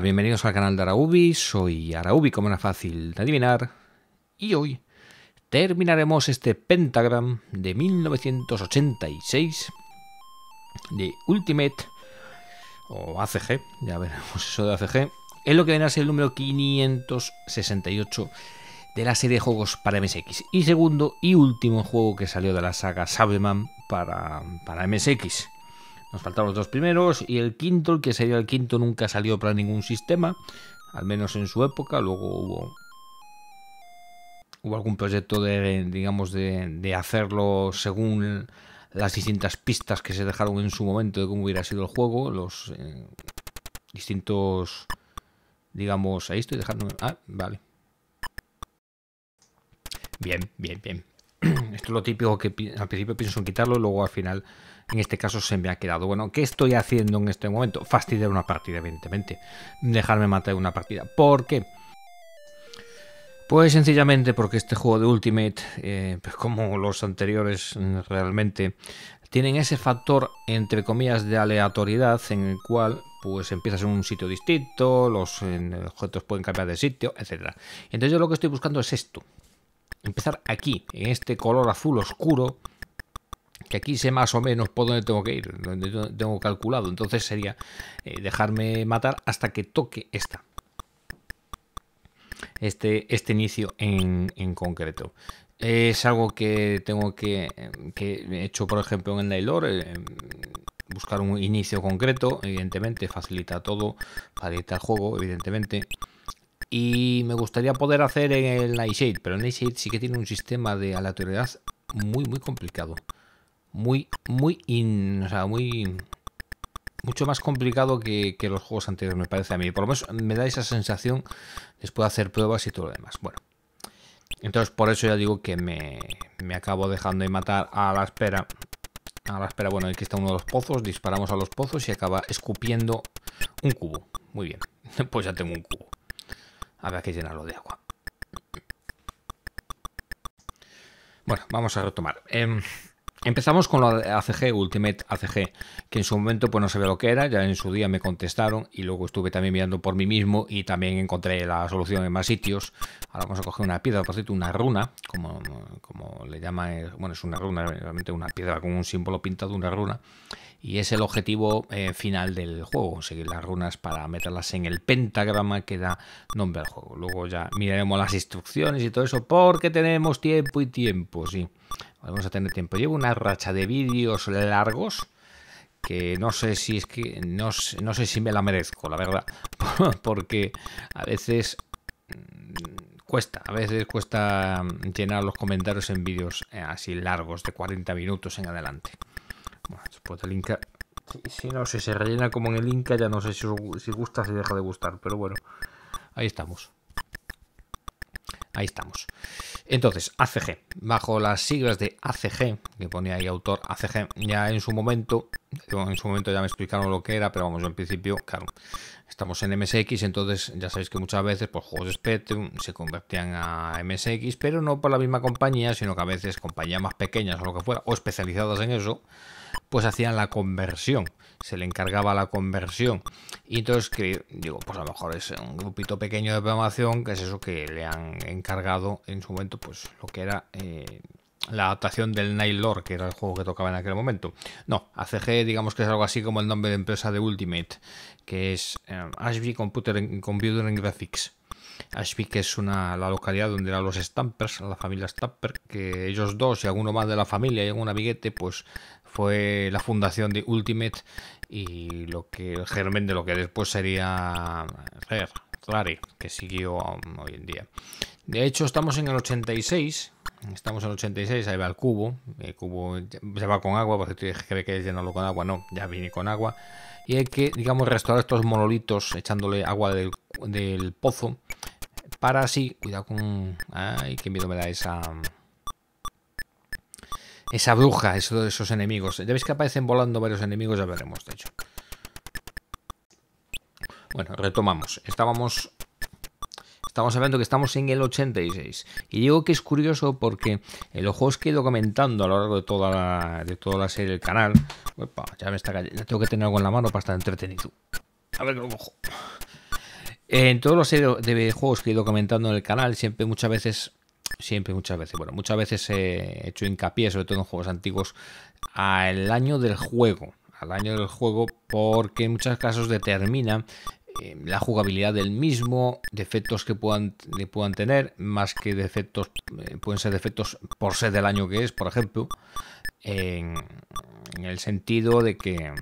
bienvenidos al canal de Araubi, soy Araubi, como era fácil de adivinar, y hoy terminaremos este Pentagram de 1986 de Ultimate o ACG, ya veremos eso de ACG, es lo que viene a ser el número 568 de la serie de juegos para MSX y segundo y último juego que salió de la saga Sableman para, para MSX. Nos faltaron los dos primeros y el quinto, el que sería el quinto, nunca salió para ningún sistema, al menos en su época. Luego hubo, hubo algún proyecto de, digamos, de, de hacerlo según las distintas pistas que se dejaron en su momento de cómo hubiera sido el juego, los eh, distintos, digamos, ahí estoy dejando... Ah, vale. Bien, bien, bien. Esto es lo típico que al principio pienso en quitarlo y luego al final en este caso se me ha quedado. Bueno, ¿qué estoy haciendo en este momento? Fastidiar una partida, evidentemente. Dejarme matar una partida. ¿Por qué? Pues sencillamente porque este juego de Ultimate, eh, pues como los anteriores realmente, tienen ese factor, entre comillas, de aleatoriedad en el cual pues empiezas en un sitio distinto, los objetos pueden cambiar de sitio, etc. Entonces yo lo que estoy buscando es esto. Empezar aquí, en este color azul oscuro, que aquí sé más o menos por dónde tengo que ir, donde tengo calculado. Entonces sería eh, dejarme matar hasta que toque esta. Este, este inicio en, concreto. Es algo que tengo que, que he hecho, por ejemplo, en el eh, buscar un inicio concreto, evidentemente, facilita todo, facilita el juego, evidentemente. Y me gustaría poder hacer en el Nightshade, pero el Nightshade sí que tiene un sistema de aleatoriedad muy, muy complicado muy, muy, o sea, muy, mucho más complicado que, los juegos anteriores, me parece a mí. Por lo menos me da esa sensación después de hacer pruebas y todo lo demás. Bueno, entonces por eso ya digo que me, acabo dejando de matar a la espera. A la espera, bueno, aquí está uno de los pozos, disparamos a los pozos y acaba escupiendo un cubo. Muy bien, pues ya tengo un cubo. Habrá que llenarlo de agua. Bueno, vamos a retomar. Eh, Empezamos con la ACG, Ultimate ACG, que en su momento pues no sabía lo que era, ya en su día me contestaron y luego estuve también mirando por mí mismo y también encontré la solución en más sitios. Ahora vamos a coger una piedra, por cierto, una runa, como, como le llaman, bueno, es una runa, realmente una piedra con un símbolo pintado, una runa. Y es el objetivo eh, final del juego, conseguir las runas para meterlas en el pentagrama que da nombre al juego. Luego ya miraremos las instrucciones y todo eso, porque tenemos tiempo y tiempo, sí. Vamos a tener tiempo. Llevo una racha de vídeos largos que no sé si es que no, no sé si me la merezco, la verdad, porque a veces mm, cuesta, a veces cuesta llenar los comentarios en vídeos eh, así largos de 40 minutos en adelante. Bueno, después Inca. Si, no, si se rellena como en el Inca, ya no sé si, si gusta, si deja de gustar. Pero bueno, ahí estamos. Ahí estamos. Entonces, ACG, bajo las siglas de ACG, que ponía ahí autor ACG, ya en su momento en su momento ya me explicaron lo que era, pero vamos, en principio, claro, estamos en MSX, entonces ya sabéis que muchas veces pues, juegos de Spectrum se convertían a MSX, pero no por la misma compañía, sino que a veces compañías más pequeñas o lo que fuera, o especializadas en eso, pues hacían la conversión, se le encargaba la conversión. Y entonces digo, pues a lo mejor es un grupito pequeño de programación, que es eso que le han encargado en su momento, pues lo que era... Eh, la adaptación del Night que era el juego que tocaba en aquel momento. No, ACG digamos que es algo así como el nombre de empresa de Ultimate, que es eh, Ashby Computer, Computer and Graphics. Ashby, que es una, la localidad donde eran los Stampers, la familia Stamper, que ellos dos y alguno más de la familia y algún amiguete, pues fue la fundación de Ultimate y lo que el germen de lo que después sería eh, Rare, Rare, que siguió um, hoy en día. De hecho, estamos en el 86, Estamos en 86, ahí va el cubo. El cubo se va con agua, porque tú crees que es llenarlo con agua. No, ya viene con agua. Y hay que, digamos, restaurar estos monolitos echándole agua del, pozo. Para así, cuidado con... Ay, qué miedo me da esa... Esa bruja, esos, esos enemigos. Ya veis que aparecen volando varios enemigos, ya veremos, de hecho. Bueno, retomamos. Estábamos Estamos hablando que estamos en el 86. Y digo que es curioso porque en eh, los juegos que he ido comentando a lo largo de toda la, de toda la serie del canal. ya me está cayendo. Tengo que tener algo en la mano para estar entretenido. A ver cojo. Eh, en todos los series de juegos que he ido comentando en el canal, siempre muchas veces siempre, muchas veces. Bueno, muchas veces he hecho hincapié, sobre todo en juegos antiguos, al año del juego. Al año del juego, porque en muchos casos determina Em, la jugabilidad del mismo, defectos que puedan, puedan tener, más que defectos, eh, pueden ser defectos por ser del año que es, por ejemplo, en, el sentido de que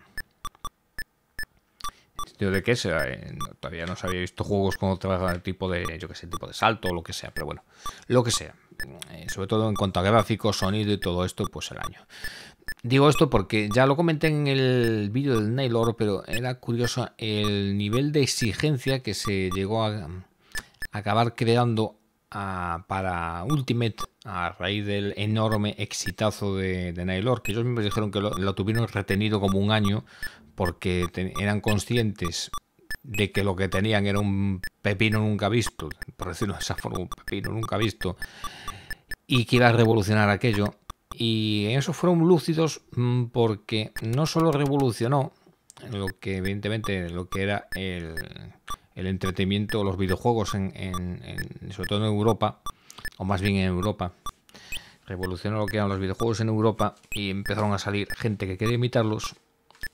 de que eh, todavía no se había visto juegos con el tipo de, yo que sé, tipo de salto o lo que sea, pero bueno, lo que sea. Eh, sobre todo en cuanto a gráficos, sonido y todo esto, pues el año. Digo esto porque ya lo comenté en el vídeo del Nailor, pero era curioso el nivel de exigencia que se llegó a acabar creando ah, para Ultimate a raíz del enorme exitazo de, Nailor, que ellos mismos dijeron que lo, tuvieron retenido como un año porque eran conscientes de que lo que tenían era un pepino nunca visto, por decirlo de esa forma, un pepino nunca visto, y que iba a revolucionar aquello y eso fueron lúcidos mm, porque no solo revolucionó lo que evidentemente lo que era el, entretenimiento, los videojuegos, en, sobre todo en Europa, o más bien en Europa, revolucionó lo que eran los videojuegos en Europa y empezaron a salir gente que quería imitarlos.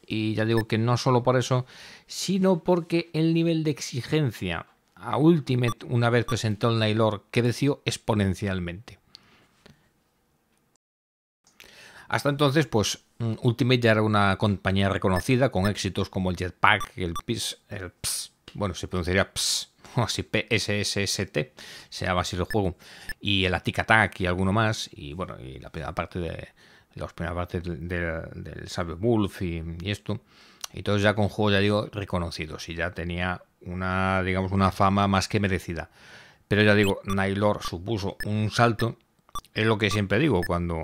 Y ya digo que no solo por eso, sino porque el nivel de exigencia a Ultimate, una vez presentó el Nailor, creció exponencialmente. Hasta entonces, pues mm, Ultimate ya era una compañía reconocida con éxitos como el Jetpack, el el bueno, se pronunciaría así PSSST, se llama así el juego, y el Attack Attack y alguno más, y bueno, y la primera parte de las primeras partes del, del, Wolf y, esto, y todos ya con juegos, ya digo, reconocidos, y ya tenía una, digamos, una fama más que merecida. Pero ya digo, Nailor supuso un salto, es lo que siempre digo cuando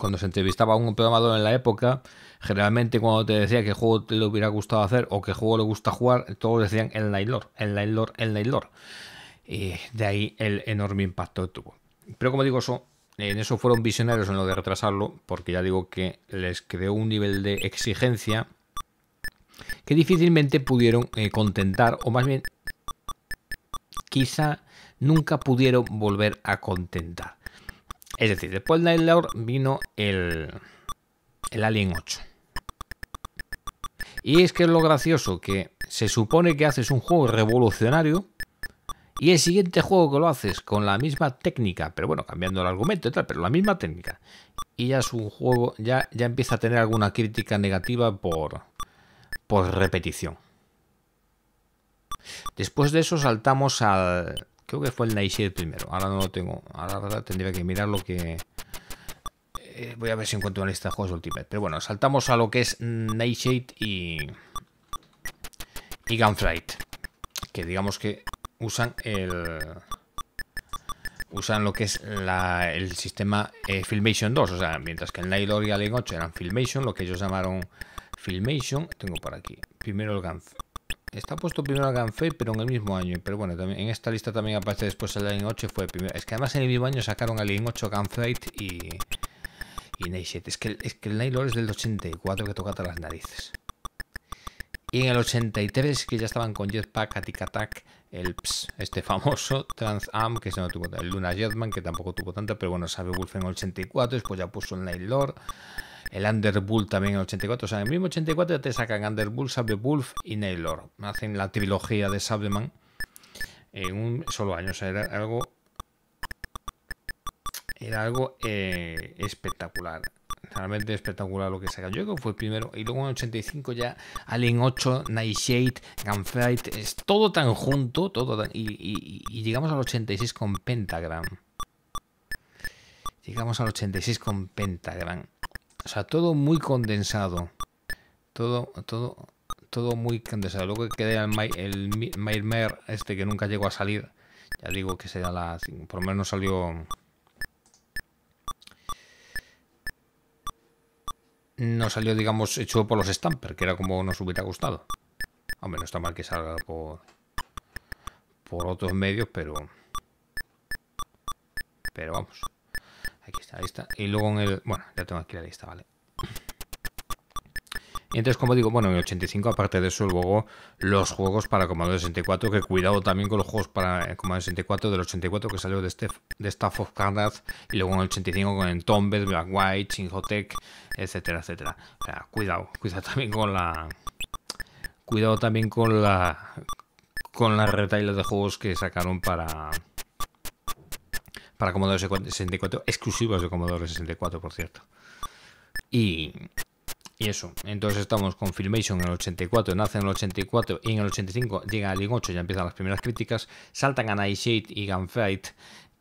cuando se entrevistaba a un programador en la época, generalmente cuando te decía qué juego te hubiera gustado hacer o qué juego le gusta jugar, todos decían el Nightlore, el Nightlore, el Nightlore. Y de ahí el enorme impacto que tuvo. Pero como digo, eso, en eso fueron visionarios en lo de retrasarlo, porque ya digo que les creó un nivel de exigencia que difícilmente pudieron eh, contentar, o más bien, quizá nunca pudieron volver a contentar. Es decir, después de Lord vino el, el Alien 8. Y es que es lo gracioso que se supone que haces un juego revolucionario y el siguiente juego que lo haces con la misma técnica, pero bueno, cambiando el argumento y tal, pero la misma técnica. Y ya es un juego, ya, ya empieza a tener alguna crítica negativa por, por repetición. Después de eso saltamos al, Creo que fue el Nightshade primero. Ahora no lo tengo. Ahora tendría que mirar lo que... Eh, voy a ver si encuentro una lista de juegos Ultimate. Pero bueno, saltamos a lo que es Nightshade y... Y Gunflight. Que digamos que usan el... Usan lo que es el sistema eh, Filmation 2. O sea, mientras que el Nightlord y Alien 8 eran Filmation, lo que ellos llamaron Filmation. Tengo por aquí. Primero el Gunflight. Está puesto primero a pero en el mismo año. Pero bueno, también, en esta lista también aparece después el Alien 8 fue primero. Es que además en el mismo año sacaron Alien 8, Gunfight y, y Es que, es que el Nailor es del 84 que toca todas las narices. Y en el 83 que ya estaban con Jetpack, Atic Attack, el este famoso Trans Am, que no tuvo, el Luna Jetman, que tampoco tuvo tanta, pero bueno, sabe Wolf en el 84, después ya puso el Nailor el Underbull también en el 84. O sea, en el mismo 84 ya te sacan Underbull, wolf y Naylor. Hacen la trilogía de Sableman en un solo año. O sea, era algo. Era algo eh, espectacular realmente espectacular lo que sacan. Yo creo que fue el primero. Y luego en el 85 ya Alien 8, Nightshade, Gunfight. Es todo tan junto. todo Y, y, llegamos al 86 con Pentagram. Llegamos al 86 con Pentagram. O sea, todo muy condensado. Todo, todo, todo muy condensado. Luego que queda el, Mailmer este que nunca llegó a salir. Ya digo que será la... Por lo menos salió... No salió, digamos, hecho por los Stamper, que era como nos hubiera gustado. Hombre, no está mal que salga por... Por otros medios, pero... Pero vamos. Y luego en el... Bueno, ya tengo aquí la lista, vale. Y entonces, como digo, bueno, en el 85, aparte de eso, luego los juegos para Commodore 64, que cuidado también con los juegos para eh, Commodore 64 del 84 que salió de, este, de Staff of Cards, y luego en el 85 con Entombed, Black White, Chinhotec, etcétera, etcétera. O sea, cuidado, cuidado también con la... Cuidado también con la... Con la retailas de juegos que sacaron para para Commodore 64, exclusivos de Commodore 64, por cierto. Y, y eso, entonces estamos con Filmation en el 84, nace en el 84 y en el 85 llega a 8, ya empiezan las primeras críticas, saltan a Nightshade y Gunfight,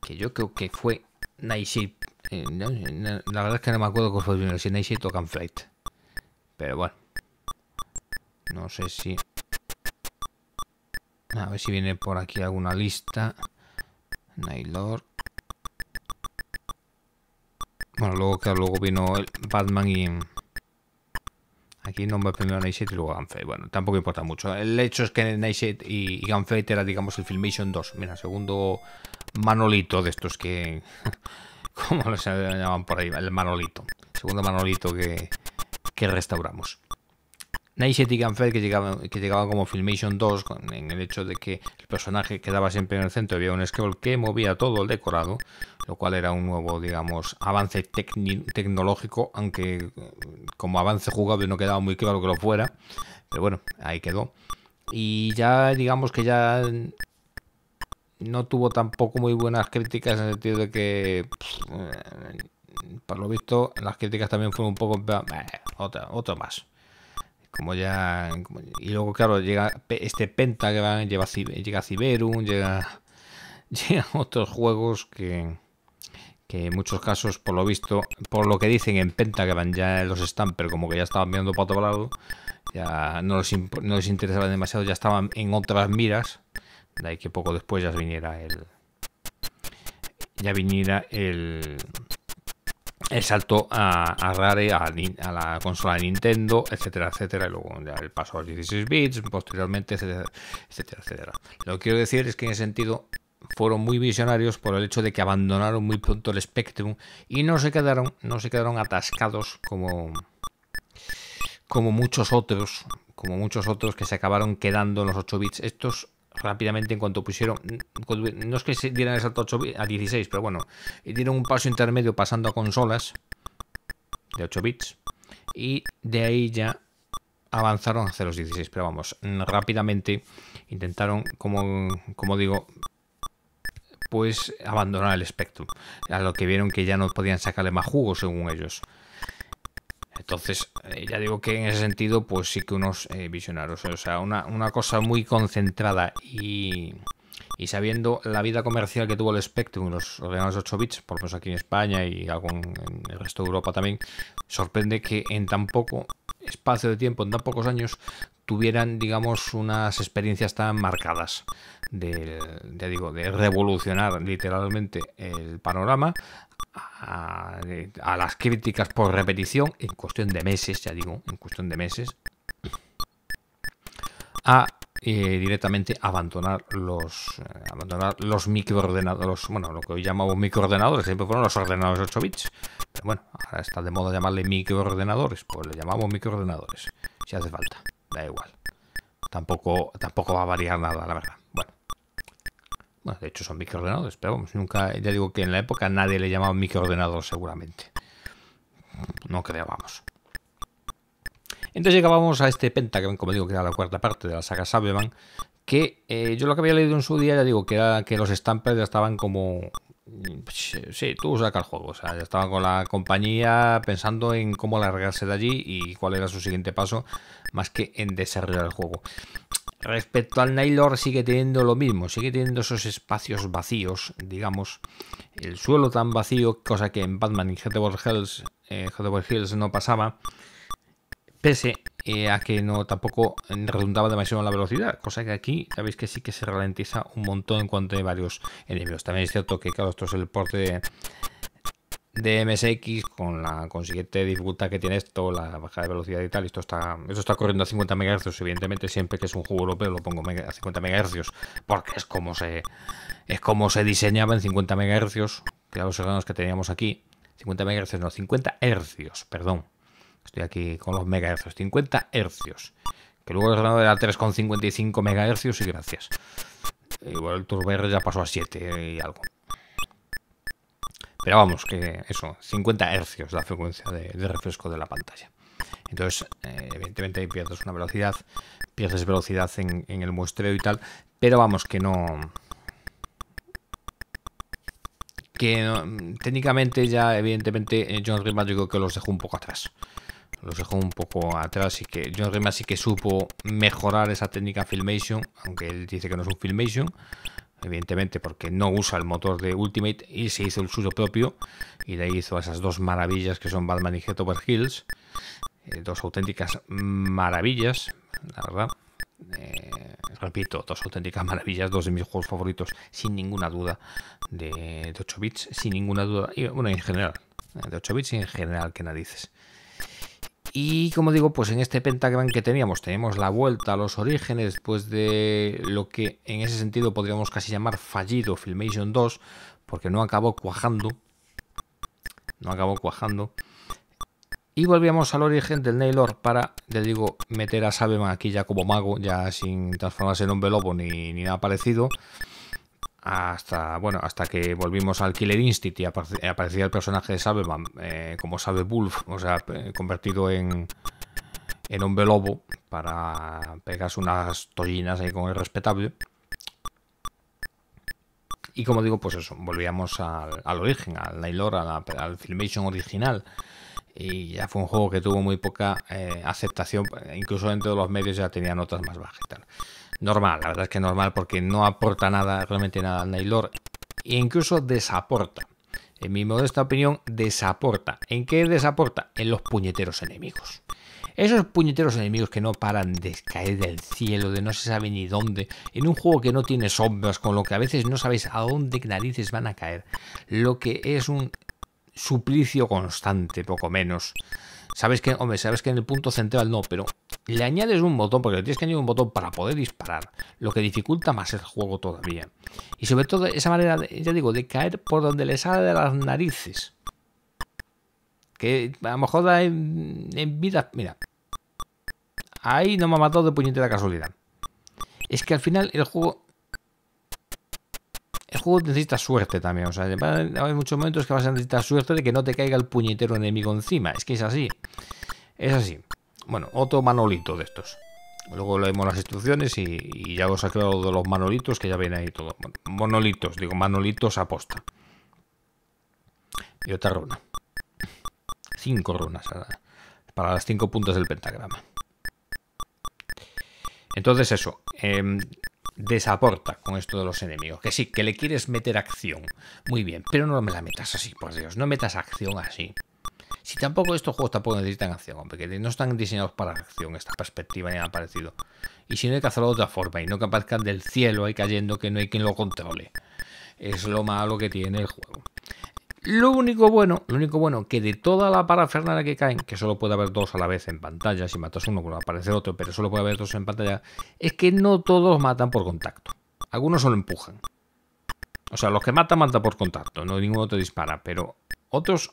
que yo creo que fue Nightshade, eh, la verdad es que no me acuerdo cuál fue el primero, si Nightshade o Gunfight, pero bueno, no sé si... A ver si viene por aquí alguna lista. Nailor, bueno, luego, claro, luego vino Batman y... Aquí nombra primero Nightshade y luego Gunfight. Bueno, tampoco importa mucho. El hecho es que Nightshade y Gunfight era, digamos, el Filmation 2. Mira, segundo Manolito de estos que... ¿Cómo lo llaman por ahí? El Manolito. Segundo Manolito que restauramos. Nice City Canfeld que llegaba que llegaba como Filmation 2 en el hecho de que el personaje quedaba siempre en el centro, había un scroll que movía todo el decorado, lo cual era un nuevo, digamos, avance tecnológico, aunque eh, como avance jugable no quedaba muy claro que lo fuera, pero bueno, ahí quedó. Y ya digamos que ya no tuvo tampoco muy buenas críticas en el sentido de que... Eh, por lo visto, las críticas también fueron un poco. otra, otro más como ya y luego claro llega este Penta que llega Ciberum llega llegan otros juegos que que en muchos casos por lo visto por lo que dicen en Penta ya los Stamper como que ya estaban mirando para otro lado ya no les, no les interesaba demasiado ya estaban en otras miras de ahí que poco después ya viniera el ya viniera el el salto a, Rare, a, la consola de Nintendo, etcétera, etcétera, y luego el paso a 16 bits, posteriormente, etcétera, etcétera, etcétera. Lo que quiero decir es que en ese sentido fueron muy visionarios por el hecho de que abandonaron muy pronto el Spectrum y no se quedaron, no se quedaron atascados como, como muchos otros, como muchos otros que se acabaron quedando en los 8 bits. Estos rápidamente en cuanto pusieron, no es que se dieran el salto a 16, pero bueno, dieron un paso intermedio pasando a consolas de 8 bits y de ahí ya avanzaron hacia los 16, pero vamos, rápidamente intentaron, como, como digo, pues abandonar el espectro a lo que vieron que ya no podían sacarle más jugo según ellos. Entonces, eh, ya digo que en ese sentido, pues sí que unos eh, visionarios, o sea, una, cosa muy concentrada y, y sabiendo la vida comercial que tuvo el Spectrum, los ordenadores 8 bits, por lo menos aquí en España y algún, en el resto de Europa también, sorprende que en tan poco espacio de tiempo, en tan pocos años, tuvieran, digamos, unas experiencias tan marcadas. De, digo, de revolucionar literalmente el panorama a, las críticas por repetición en cuestión de meses, ya digo, en cuestión de meses, a eh, directamente abandonar los eh, abandonar los microordenadores, bueno, lo que hoy llamamos microordenadores, siempre fueron los ordenadores 8 bits, pero bueno, ahora está de moda llamarle microordenadores, pues le llamamos microordenadores, si hace falta da igual. Tampoco, tampoco va a variar nada, la verdad. Bueno. bueno de hecho son microordenadores, pero vamos, nunca, ya digo que en la época nadie le llamaba microordenador seguramente. No creábamos, Entonces llegábamos a este Penta, que como digo que era la cuarta parte de la saga Sableman, que eh, yo lo que había leído en su día, ya digo, que era que los estampes ya estaban como Mm, pues sí, tú sacas el juego. O sea, ya estaba con la compañía pensando en cómo largarse de allí y cuál era su siguiente paso, más que en desarrollar el juego. Respecto al Nailor, sigue teniendo lo mismo, sigue teniendo esos espacios vacíos, digamos, el suelo tan vacío, cosa que en Batman y Heatherwood eh, Hills no pasaba. Pese eh, a que no tampoco mm, redundaba demasiado en la velocidad, cosa que aquí sabéis que sí que se ralentiza un montón en cuanto hay varios enemigos. También es cierto que, claro, esto es el porte de, MSX con la consiguiente dificultad que tiene esto, la bajada de velocidad y tal, esto está, esto está corriendo a 50 MHz, evidentemente siempre que es un juego europeo lo pongo a 50 MHz, porque es como se es como se diseñaba en 50 MHz, que los hermanos que teníamos aquí, 50 MHz no, 50 Hz, perdón, Estoy aquí con los megahercios, 50 hercios. Que luego el ganador era 3,55 megahercios y gracias. Igual el Turbo R ya pasó a 7 y algo. Pero vamos, que eso, 50 hercios la frecuencia de, refresco de la pantalla. Entonces, eh, evidentemente evidentemente pierdes una velocidad, pierdes velocidad en, el muestreo y tal, pero vamos, que no... Que técnicamente ya, evidentemente, eh, John hecho un que los dejó un poco atrás los dejó un poco atrás y que John Rima sí que supo mejorar esa técnica Filmation, aunque él dice que no es un Filmation, evidentemente porque no usa el motor de Ultimate y se hizo el suyo propio y de ahí hizo esas dos maravillas que son Batman y Get Over Hills, eh, dos auténticas maravillas, la verdad. Eh, repito, dos auténticas maravillas, dos de mis juegos favoritos, sin ninguna duda, de, 8 bits, sin ninguna duda, y bueno, en general, de 8 bits en general, que narices. Y como digo, pues en este pentagrama que teníamos, tenemos la vuelta a los orígenes después pues de lo que en ese sentido podríamos casi llamar fallido Filmation 2, porque no acabó cuajando. No acabó cuajando. Y volvíamos al origen del Nailor para, le digo, meter a Sabeman aquí ya como mago, ya sin transformarse en un velobo ni, ni nada parecido hasta bueno hasta que volvimos al Killer Instinct y aparecía el personaje de Sabeman eh, como Sabe Wolf, o sea, eh, convertido en, en un para pegarse unas tollinas ahí con el respetable. Y como digo, pues eso, volvíamos al, origen, al Nailor, al Filmation original. Y ya fue un juego que tuvo muy poca eh, aceptación, incluso dentro de los medios ya tenía notas más bajas y Normal, la verdad es que normal porque no aporta nada, realmente nada al Nailor e incluso desaporta. En mi modesta opinión, desaporta. ¿En qué desaporta? En los puñeteros enemigos. Esos puñeteros enemigos que no paran de caer del cielo, de no se sabe ni dónde, en un juego que no tiene sombras, con lo que a veces no sabéis a dónde narices van a caer, lo que es un suplicio constante, poco menos. Sabes que, hombre, sabes que en el punto central no, pero le añades un botón, porque le tienes que añadir un botón para poder disparar, lo que dificulta más el juego todavía. Y sobre todo esa manera, ya digo, de caer por donde le sale de las narices. Que a lo mejor da en, vida... Mira. Ahí no me ha matado de puñetera casualidad. Es que al final el juego el juego necesita suerte también. O sea, hay muchos momentos que vas a necesitar suerte de que no te caiga el puñetero enemigo encima. Es que es así. Es así. Bueno, otro manolito de estos. Luego leemos las instrucciones y, ya os aclaro de los manolitos que ya ven ahí todo. monolitos, digo, manolitos aposta. Y otra runa. Cinco runas para las cinco puntas del pentagrama. Entonces eso, em, desaporta con esto de los enemigos. Que sí, que le quieres meter acción. Muy bien, pero no me la metas así, por Dios. No metas acción así. Si tampoco estos juegos tampoco necesitan acción, porque no están diseñados para acción, esta perspectiva ni nada parecido. Y si no hay que hacerlo de otra forma y no que aparezcan del cielo ahí cayendo que no hay quien lo controle. Es lo malo que tiene el juego. Lo único bueno, lo único bueno, que de toda la parafernalia que caen, que solo puede haber dos a la vez en pantalla, si matas uno puede aparecer otro, pero solo puede haber dos en pantalla, es que no todos matan por contacto. Algunos solo empujan. O sea, los que matan, matan por contacto, no ninguno te dispara, pero otros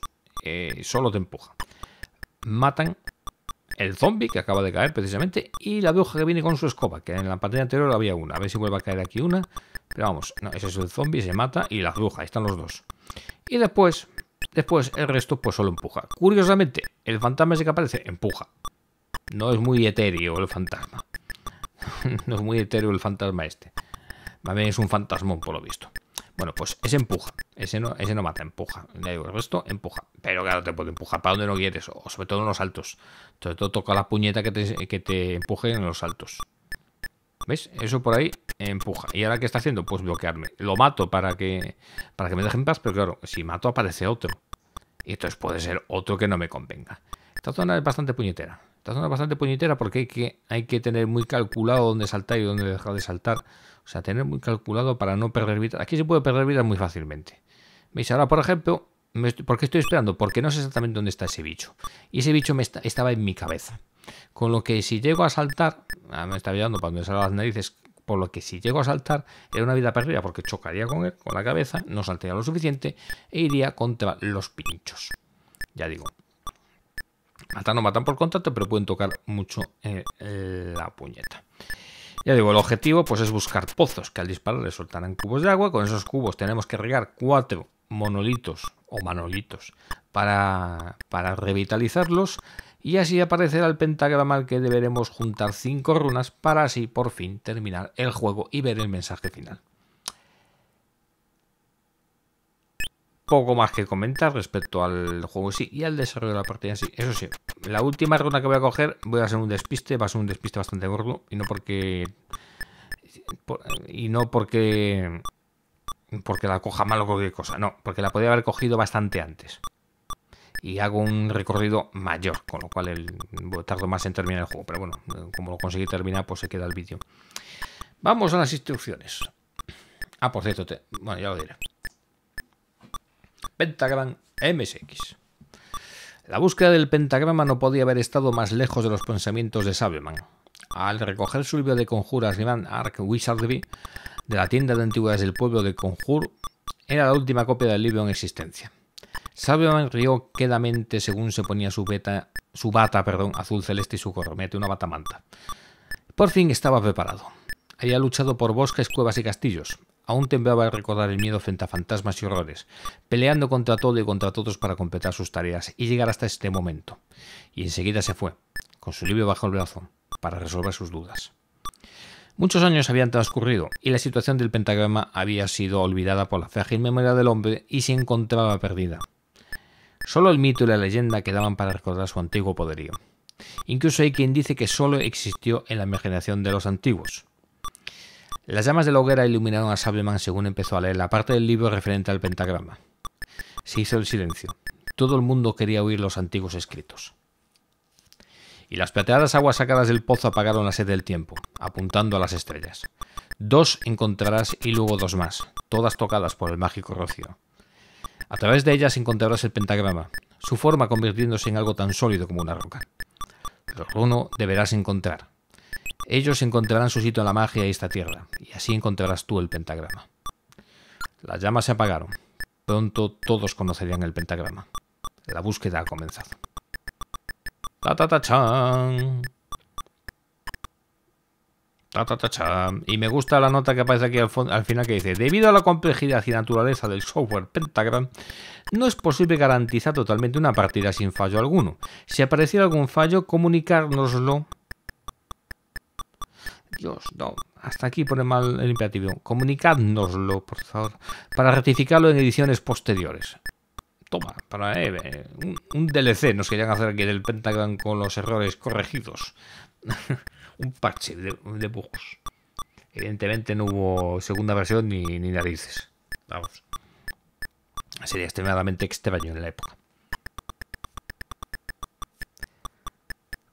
solo te empuja. Matan el zombie que acaba de caer precisamente y la bruja que viene con su escoba, que en la pantalla anterior había una. A ver si vuelve a caer aquí una. Pero vamos, no, ese es el zombie, se mata y la bruja, ahí están los dos. Y después, después el resto pues solo empuja. Curiosamente, el fantasma ese que aparece empuja. No es muy etéreo el fantasma. no es muy etéreo el fantasma este es un fantasmón, por lo visto. Bueno, pues ese empuja. Ese no, ese no mata, empuja. digo, el empuja. Pero claro, te puede empujar para donde no quieres. O sobre todo en los saltos. Entonces todo toca la puñeta que te, empuje en los saltos. ¿Ves? Eso por ahí empuja. ¿Y ahora qué está haciendo? Pues bloquearme. Lo mato para que, para que me dejen paz, pero claro, si mato aparece otro. Y entonces puede ser otro que no me convenga. Esta zona es bastante puñetera. Esta zona bastante puñetera porque hay que, tener muy calculado dónde saltar y dónde dejar de saltar. O sea, tener muy calculado para no perder vida Aquí se puede perder vida muy fácilmente. ¿Veis? Ahora, por ejemplo, estoy, ¿por qué estoy esperando? Porque no sé exactamente dónde está ese bicho. Y ese bicho estaba en mi cabeza. Con lo que si llego a saltar... Ah, me está viendo para donde salgan las narices por lo que si llego a saltar era una vida perdida porque chocaría con él, con la cabeza, no saltaría lo suficiente e iría contra los pinchos. Ya digo, Matan no matan por contacto, pero pueden tocar mucho eh, la puñeta. Ya digo, el objetivo pues es buscar pozos que al disparar le soltarán cubos de agua. Con esos cubos tenemos que regar cuatro monolitos o manolitos para, para revitalizarlos. Y así aparecerá el pentagrama al que deberemos juntar cinco runas para así por fin terminar el juego y ver el mensaje final. poco más que comentar respecto al juego sí y al desarrollo de la partida en sí. Eso sí, la última ronda que voy a coger voy a hacer un despiste, va a ser un despiste bastante gordo y no porque... y no porque... Porque la coja mal o cualquier cosa, no, porque la podía haber cogido bastante antes. Y hago un recorrido mayor, con lo cual tardo más en terminar el juego, pero bueno, como lo conseguí terminar, pues se queda el vídeo. Vamos a las instrucciones. Ah, por cierto, bueno, ya lo diré. Pentagram MSX. La búsqueda del pentagrama no podía haber estado más lejos de los pensamientos de Sabeman. Al recoger su libro de conjuras Grand Ark Wizardry de la tienda de antigüedades del pueblo de Conjur, era la última copia del libro en existencia. Sableman rió quedamente según se ponía su, beta, su bata perdón, azul celeste y su corromete, una batamanta. Por fin estaba preparado. Había luchado por bosques, cuevas y castillos. Aún temblaba al recordar el miedo frente a fantasmas y horrores, peleando contra todo y contra todos para completar sus tareas y llegar hasta este momento. Y enseguida se fue, con su libro bajo el brazo, para resolver sus dudas. Muchos años habían transcurrido y la situación del pentagrama había sido olvidada por la frágil memoria del hombre y se encontraba perdida. Solo el mito y la leyenda quedaban para recordar su antiguo poderío. Incluso hay quien dice que solo existió en la imaginación de los antiguos, las llamas de la hoguera iluminaron a Sableman según empezó a leer la parte del libro referente al pentagrama. Se hizo el silencio. Todo el mundo quería oír los antiguos escritos. Y las plateadas aguas sacadas del pozo apagaron la sed del tiempo, apuntando a las estrellas. Dos encontrarás y luego dos más, todas tocadas por el mágico rocío. A través de ellas encontrarás el pentagrama, su forma convirtiéndose en algo tan sólido como una roca. Pero uno deberás encontrar, ellos encontrarán su sitio en la magia y esta tierra, y así encontrarás tú el pentagrama. Las llamas se apagaron. Pronto todos conocerían el pentagrama. La búsqueda ha comenzado. ta ta ta ta ta Y me gusta la nota que aparece aquí al, al final que dice, debido a la complejidad y naturaleza del software Pentagram, no es posible garantizar totalmente una partida sin fallo alguno. Si apareciera algún fallo, comunicárnoslo Dios, no. Hasta aquí pone mal el imperativo. Comunicádnoslo, por favor, para ratificarlo en ediciones posteriores. Toma, para eh, un, DLC nos querían hacer aquí del Pentagon con los errores corregidos. un parche de, de Evidentemente no hubo segunda versión ni, ni narices. Vamos. Sería extremadamente extraño en la época.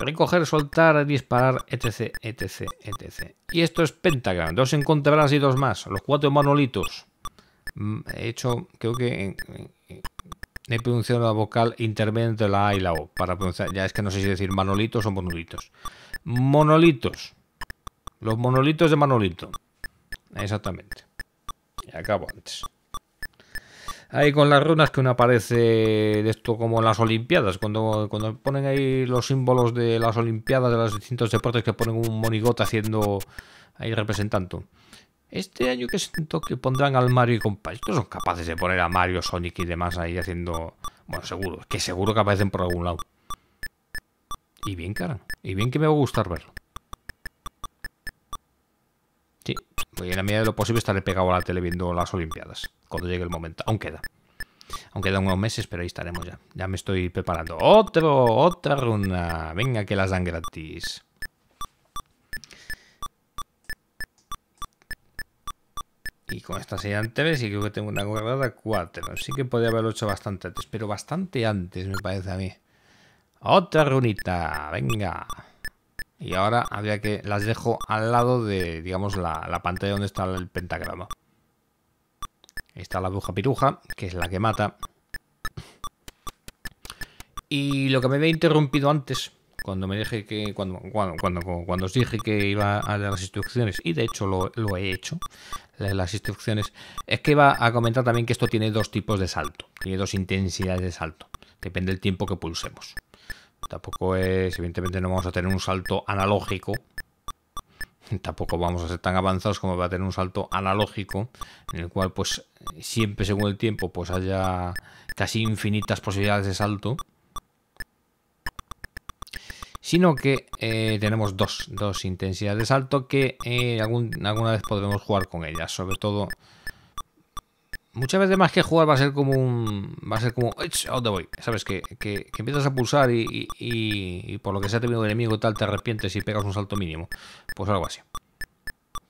recoger, soltar, disparar, etc, etc, etc. Y esto es Pentagram, dos en y dos más, los cuatro monolitos. Mm, he hecho, creo que eh, eh, he pronunciado la vocal intermedia entre la A y la O, para ya es que no sé si decir manolitos o monolitos. Monolitos, los monolitos de Manolito, exactamente. Y acabo antes ahí con las runas que uno aparece de esto como en las Olimpiadas, cuando, cuando ponen ahí los símbolos de las Olimpiadas, de los distintos deportes que ponen un monigote haciendo ahí representando. Este año que siento que pondrán al Mario y compa, estos son capaces de poner a Mario, Sonic y demás ahí haciendo... Bueno, seguro, que seguro que aparecen por algún lado. Y bien, cara, y bien que me va a gustar verlo. y en la medida de lo posible estaré pegado a la tele viendo las Olimpiadas, cuando llegue el momento. Aún queda. Aún quedan unos meses, pero ahí estaremos ya. Ya me estoy preparando. Otro, otra runa. Venga, que las dan gratis. Y con esta serían tres y creo que tengo una guardada cuatro. Sí que podría haberlo hecho bastante antes, pero bastante antes me parece a mí. Otra runita. Venga y ahora habría que las dejo al lado de, digamos, la, la pantalla donde está el pentagrama. está la bruja piruja, que es la que mata. Y lo que me había interrumpido antes, cuando me dije que cuando, cuando, cuando, os dije que iba a dar las instrucciones, y de hecho lo, lo, he hecho, las instrucciones, es que iba a comentar también que esto tiene dos tipos de salto, tiene dos intensidades de salto, depende del tiempo que pulsemos. Tampoco es, evidentemente no vamos a tener un salto analógico. Tampoco vamos a ser tan avanzados como va a tener un salto analógico, en el cual pues siempre según el tiempo pues haya casi infinitas posibilidades de salto. Sino que eh, tenemos dos, dos intensidades de salto que eh, alguna vez podremos jugar con ellas, sobre todo muchas veces más que jugar va a ser como un. Va a ser como. ¿A dónde voy? ¿Sabes? Que, que, empiezas a pulsar y, y, por lo que sea te viene un enemigo y tal, te arrepientes y pegas un salto mínimo. Pues algo así.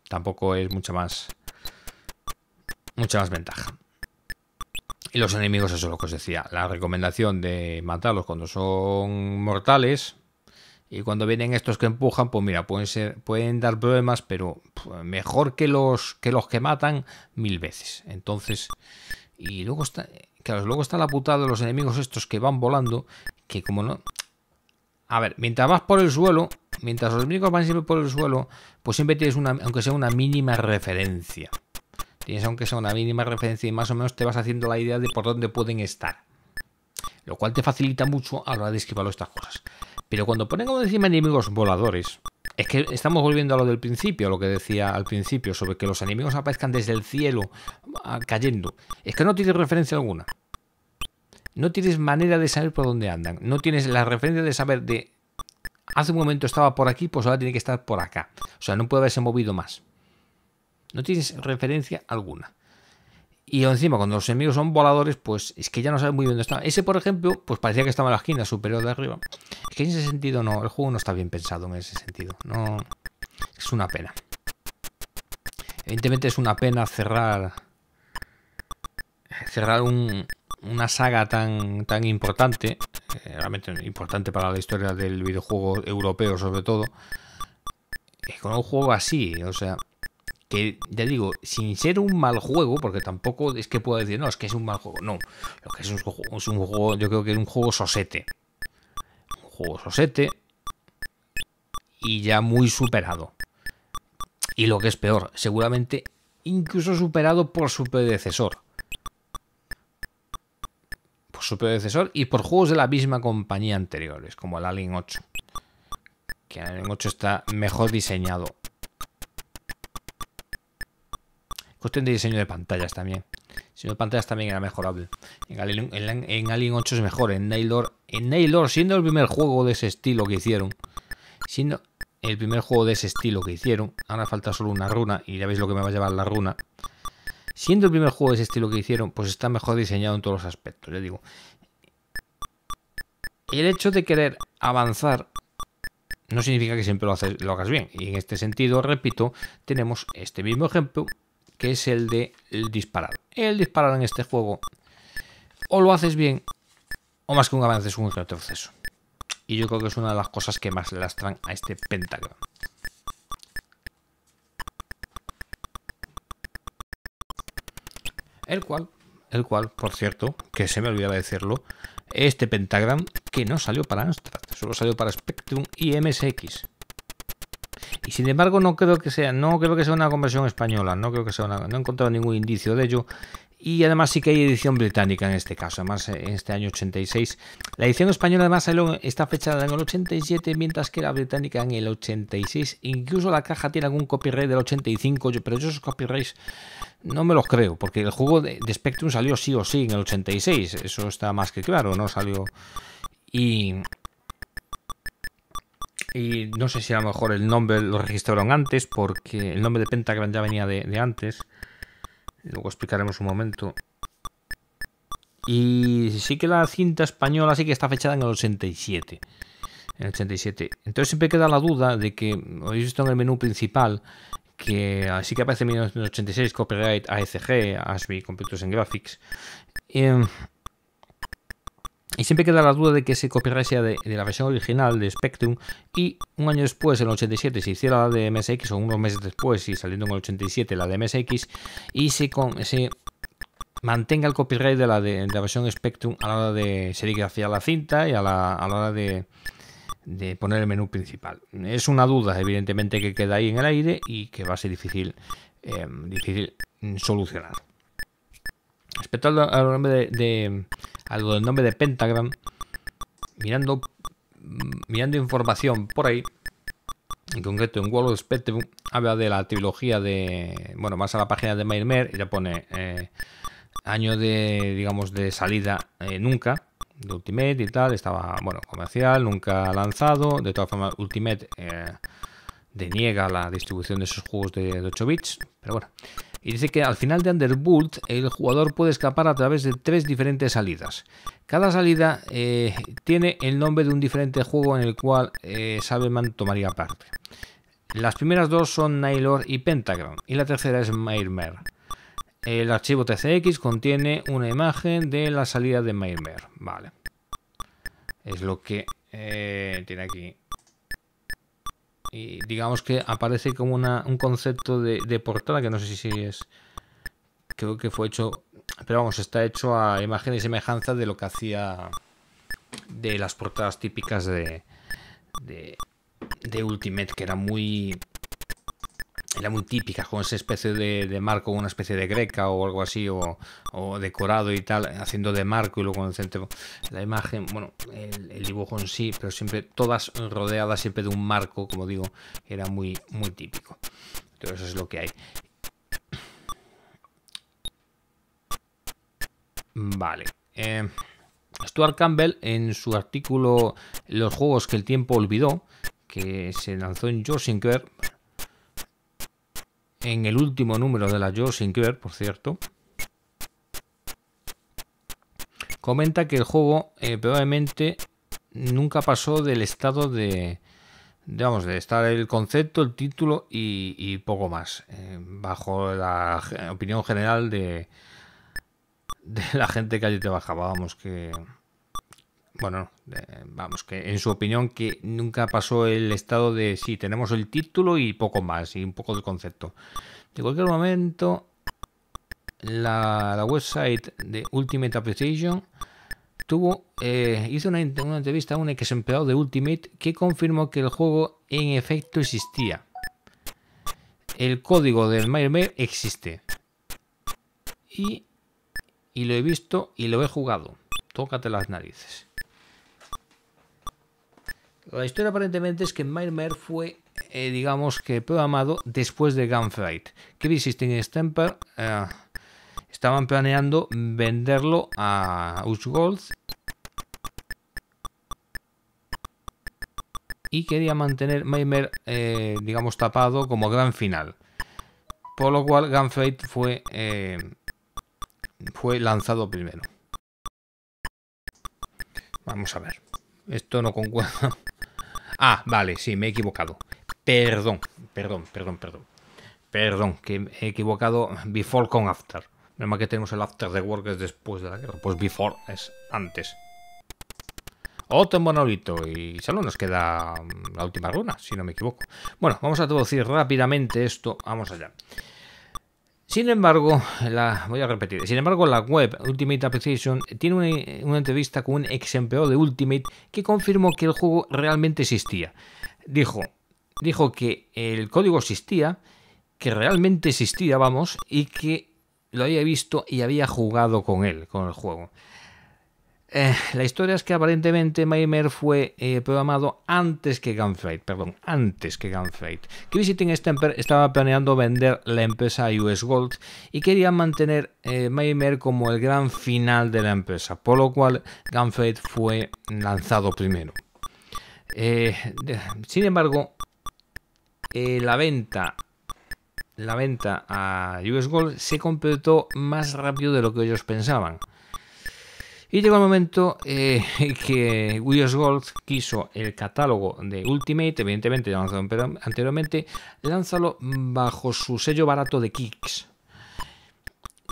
Tampoco es mucha más. Mucha más ventaja. Y los enemigos, eso es lo que os decía. La recomendación de matarlos cuando son mortales y cuando vienen estos que empujan, pues mira, pueden ser, pueden dar problemas, pero mejor que los que los que matan mil veces. Entonces, y luego está, luego está la putada de los enemigos estos que van volando, que como no, a ver, mientras vas por el suelo, mientras los enemigos van siempre por el suelo, pues siempre tienes una, aunque sea una mínima referencia. Tienes aunque sea una mínima referencia y más o menos te vas haciendo la idea de por dónde pueden estar. Lo cual te facilita mucho a la hora de esquivar estas cosas. Pero cuando ponemos encima enemigos voladores, es que estamos volviendo a lo del principio, a lo que decía al principio, sobre que los enemigos aparezcan desde el cielo ah, cayendo. Es que no tienes referencia alguna. No tienes manera de saber por dónde andan. No tienes la referencia de saber de... Hace un momento estaba por aquí, pues ahora tiene que estar por acá. O sea, no puede haberse movido más. No tienes referencia alguna. Y encima, cuando los enemigos son voladores, pues es que ya no saben muy bien dónde está. Ese, por ejemplo, pues parecía que estaba en la esquina superior de arriba. Es que en ese sentido no, el juego no está bien pensado en ese sentido. No. Es una pena. Evidentemente es una pena cerrar. Cerrar una saga tan, tan importante. Eh, realmente importante para la historia del videojuego europeo, sobre todo. Eh, con un juego así. O sea, que ya digo, sin ser un mal juego, porque tampoco es que pueda decir, no, es que es un mal juego, no, que es un, es un juego, yo creo que es un juego sosete, un juego sosete y ya muy superado. Y lo que es peor, seguramente incluso superado por su predecesor. Por su predecesor y por juegos de la misma compañía anteriores, como el Alien 8. Que el Alien 8 está mejor diseñado Cuestión de diseño de pantallas también. Diseño de pantallas también era mejorable. En Alien, 8 es mejor. En Nailor, en Nailor, siendo el primer juego de ese estilo que hicieron. Siendo el primer juego de ese estilo que hicieron. Ahora falta solo una runa y ya veis lo que me va a llevar la runa. Siendo el primer juego de ese estilo que hicieron, pues está mejor diseñado en todos los aspectos, ya digo. El hecho de querer avanzar no significa que siempre lo hagas bien. Y en este sentido, repito, tenemos este mismo ejemplo que es el de disparar. El disparar en este juego o lo haces bien o más que un avance es un retroceso. Y yo creo que es una de las cosas que más lastran a este pentagrama. El cual, el cual, por cierto, que se me olvidaba decirlo, este pentagram que no salió para Amstrad, solo salió para Spectrum y MSX. Y sin embargo, no creo que sea, no creo que sea una conversión española, no creo que sea no he encontrado ningún indicio de ello. Y además sí que hay edición británica en este caso, además eh, en este año 86. La edición española además está fechada en el 87, mientras que la británica en el 86. Incluso la caja tiene algún copyright del 85, pero esos copyrights no me los creo, porque el juego de, de Spectrum salió sí o sí en el 86, eso está más que claro, no salió... Y, y no sé si a lo mejor el nombre lo registraron antes, porque el nombre de Pentagram ya venía de, antes. Luego explicaremos un momento. Y sí que la cinta española sí que está fechada en el 87. En el 87. Entonces siempre queda la duda de que, habéis visto en el menú principal, que así que aparece en 1986, copyright, ASG, ASBI, Computers en Graphics. Em, y siempre queda la duda de que ese copyright sea de, la versión original de Spectrum y un año después, en el 87, se hiciera la de MSX o unos meses después y saliendo en el 87 la de MSX y se, mantenga el copyright de la, de, la versión Spectrum a la hora de serigrafiar la cinta y a la, hora de, poner el menú principal. Es una duda, evidentemente, que queda ahí en el aire y que va a ser difícil, eh, difícil mm, solucionar. Respecto al, nombre de, nombre de Pentagram, mirando, mirando información por ahí, en concreto en World of Spectrum, habla de la trilogía de. Bueno, más a la página de Mailmer y le pone eh, año de, digamos, de salida eh, nunca, de Ultimate y tal, estaba, bueno, comercial, nunca lanzado, de todas formas Ultimate eh, deniega la distribución de esos juegos de 8 bits, pero bueno. Y dice que al final de Underbolt el jugador puede escapar a través de tres diferentes salidas. Cada salida eh, tiene el nombre de un diferente juego en el cual eh, tomaría parte. Las primeras dos son Nylor y Pentagram, y la tercera es Mairmer. El archivo TCX contiene una imagen de la salida de Mairmer. Vale. Es lo que eh, tiene aquí y digamos que aparece como un concepto de, portada que no sé si es creo que fue hecho pero vamos está hecho a imagen y semejanza de lo que hacía de las portadas típicas de, de, de Ultimate que era muy era muy típica, con esa especie de, marco, una especie de greca o algo así, o, decorado y tal, haciendo de marco y luego en el centro la imagen, bueno, el, dibujo en sí, pero siempre todas rodeadas siempre de un marco, como digo, era muy, muy típico. Pero eso es lo que hay. Vale. Eh, Stuart Campbell, en su artículo Los juegos que el tiempo olvidó, que se lanzó en Singer en el último número de la sin Sinclair, por cierto, comenta que el juego eh, probablemente nunca pasó del estado de, digamos, de estar el concepto, el título y, poco más, eh, bajo la opinión general de, de la gente que allí trabajaba, vamos, que bueno, eh, vamos, que en su opinión que nunca pasó el estado de sí, tenemos el título y poco más, y un poco de concepto. De cualquier momento, la, website de Ultimate Appreciation tuvo, eh, hizo una, entrevista a un ex empleado de Ultimate que confirmó que el juego en efecto existía. El código del Mail existe. Y, y lo he visto y lo he jugado. Tócate las narices. La historia aparentemente es que Mirmer fue, eh, digamos que, programado después de Gunfight. Crisis Team Stamper eh, estaban planeando venderlo a Ushgold y quería mantener Maimer, eh, digamos, tapado como gran final. Por lo cual Gunfight fue, fue lanzado primero. Vamos a ver. Esto no concuerda. Ah, vale, sí, me he equivocado. Perdón, perdón, perdón, perdón. Perdón, que he equivocado before con after. Nada más que tenemos el after de workers es después de la guerra. Pues before es antes. Otro monolito. Y solo nos queda mm, la última runa, si no me equivoco. Bueno, vamos a traducir rápidamente esto. Vamos allá. Sin embargo, la, voy a repetir, sin embargo la web Ultimate Application tiene una, entrevista con un ex empleado de Ultimate que confirmó que el juego realmente existía. Dijo, dijo que el código existía, que realmente existía, vamos, y que lo había visto y había jugado con él, con el juego. Eh, la historia es que aparentemente Maimer fue eh, programado antes que Gunfight, perdón, antes que Gunfight. Que estaba planeando vender la empresa a US Gold y quería mantener eh, como el gran final de la empresa, por lo cual Gunfight fue lanzado primero. Eh, sin embargo, la venta la venta a US Gold se completó más rápido de lo que ellos pensaban. Y llegó el momento eh, que Williams Gold quiso el catálogo de Ultimate, evidentemente ya lanzado anteriormente, lánzalo bajo su sello barato de Kicks.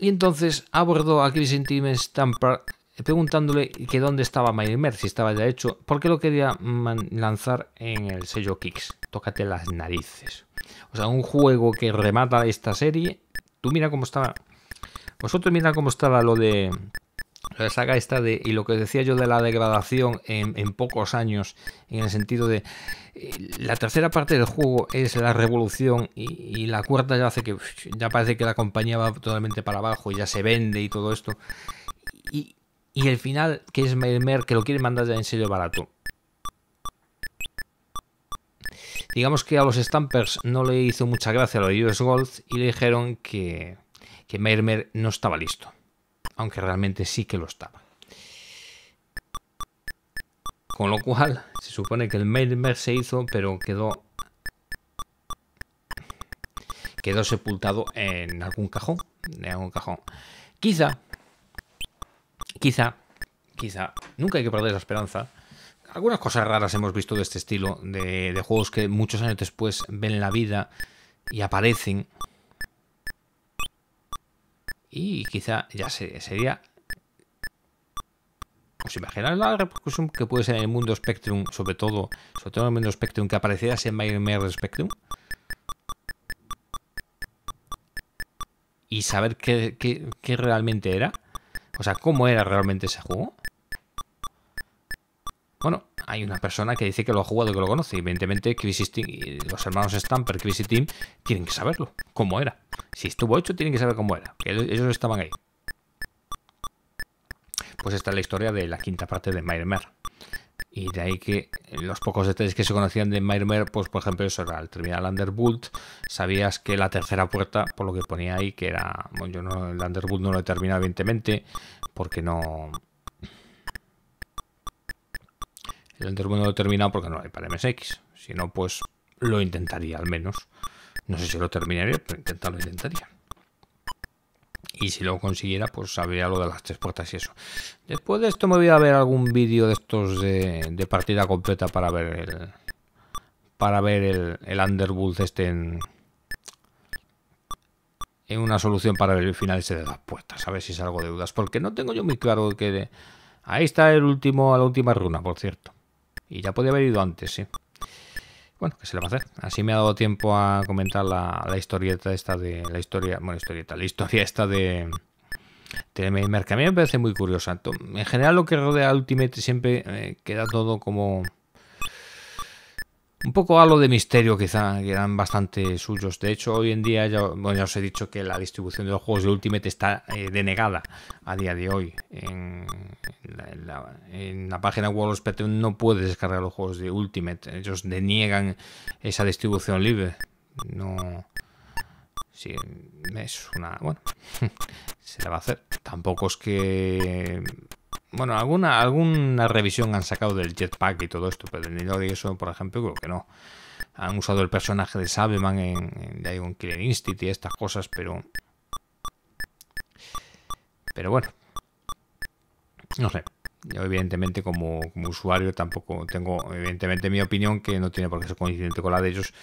Y entonces abordó a Chris Intimate Stamper preguntándole que dónde estaba MyMer, si estaba ya hecho, por qué lo quería lanzar en el sello Kicks. Tócate las narices. O sea, un juego que remata esta serie. Tú mira cómo estaba. Vosotros mira cómo estaba lo de la saga esta de, y lo que decía yo de la degradación en, en pocos años, en el sentido de eh, la tercera parte del juego es la revolución y, la cuarta ya hace que ya parece que la compañía va totalmente para abajo y ya se vende y todo esto. Y, y el final, que es Mermer, que lo quiere mandar ya en serio barato. Digamos que a los Stampers no le hizo mucha gracia lo de US Gold y le dijeron que, que Mermer no estaba listo aunque realmente sí que lo estaba. Con lo cual, se supone que el mailmer se hizo, pero quedó quedó sepultado en algún cajón, en algún cajón. Quizá, quizá, quizá, nunca hay que perder la esperanza. Algunas cosas raras hemos visto de este estilo, de juegos que muchos años después ven la vida y aparecen. Y quizá ya sería, sería ¿Os pues, la repercusión que puede ser en el mundo Spectrum, sobre todo, sobre todo en el mundo Spectrum, que apareciera ese Mayer Spectrum? Y saber qué, realmente era. O sea, cómo era realmente ese juego. Bueno, hay una persona que dice que lo ha jugado y que lo conoce. Evidentemente, Crisis y los hermanos Stamper, Crisis Team, tienen que saberlo, cómo era. Si estuvo hecho, tienen que saber cómo era. ellos estaban ahí. Pues esta es la historia de la quinta parte de Myrmer. Y de ahí que los pocos detalles que se conocían de Myrmer, pues por ejemplo, eso era el terminal sabías que la tercera puerta, por lo que ponía ahí, que era. Bueno, yo no, el Underbolt no lo he terminado, evidentemente, porque no El lo he terminado porque no hay para MSX. Si no, pues lo intentaría al menos. No sé si lo terminaría pero intentarlo intentaría. Y si lo consiguiera, pues sabría lo de las tres puertas y eso. Después de esto me voy a ver algún vídeo de estos de, partida completa para ver el... Para ver el, el Underworld este en, una solución para ver el final ese de las puertas. A ver si salgo de dudas. Porque no tengo yo muy claro que... De, Ahí está el último, la última runa, por cierto. Y ya podía haber ido antes, sí. Bueno, ¿qué se le va a hacer? Así me ha dado tiempo a comentar la, historieta esta de... La historia... Bueno, historieta. La historia esta de... que A mí me parece muy curiosa. En general lo que rodea a Ultimate siempre eh, queda todo como un poco algo de misterio quizá, que eran bastante suyos. De hecho, hoy en día ya, os he dicho que la distribución de los juegos de Ultimate está eh, denegada a día de hoy. En, la, página World of no puedes descargar los juegos de Ultimate. Ellos deniegan esa distribución libre. No... Sí, es una... Bueno, se la va a hacer. Tampoco es que bueno, alguna, alguna revisión han sacado del jetpack y todo esto, pero el lo eso, por ejemplo, creo que no. Han usado el personaje de Sabeman en, en, Killer Instinct y estas cosas, pero... Pero bueno. No sé. Yo, evidentemente, como, como usuario, tampoco tengo, evidentemente, mi opinión, que no tiene por qué ser coincidente con la de ellos.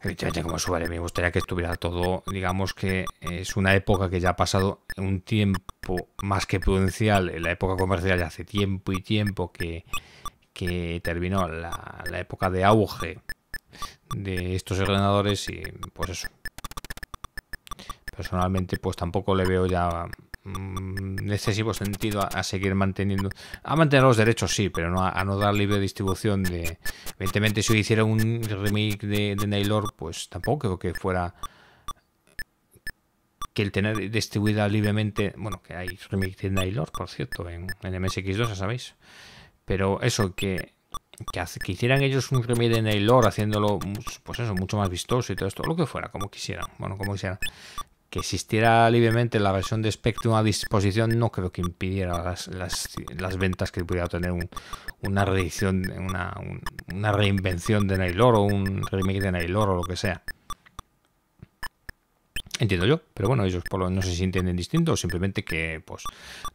Evidentemente, como usuario, me gustaría que estuviera todo, digamos que es una época que ya ha pasado un tiempo más que prudencial, en la época comercial ya hace tiempo y tiempo que, terminó la, época de auge de estos ordenadores y pues eso. Personalmente pues tampoco le veo ya mmm, excesivo sentido a, seguir manteniendo, a mantener los derechos sí, pero no a, no dar libre distribución de... Evidentemente si hiciera un remake de, de Nailor pues tampoco creo que fuera que el tener distribuida libremente, bueno, que hay Remix de nailor por cierto, en, MSX2, ya sabéis, pero eso, que, que, hicieran ellos un Remix de nailor haciéndolo, pues, pues eso, mucho más vistoso y todo esto, lo que fuera, como quisieran, bueno, como quisieran. Que existiera libremente la versión de Spectrum a disposición no creo que impidiera las, las, ventas que pudiera tener una reedición, una, una reinvención de Nailor o un remake de Nailor o lo que sea. Entiendo yo, pero bueno, ellos por lo, no sé si entienden distinto simplemente que, pues,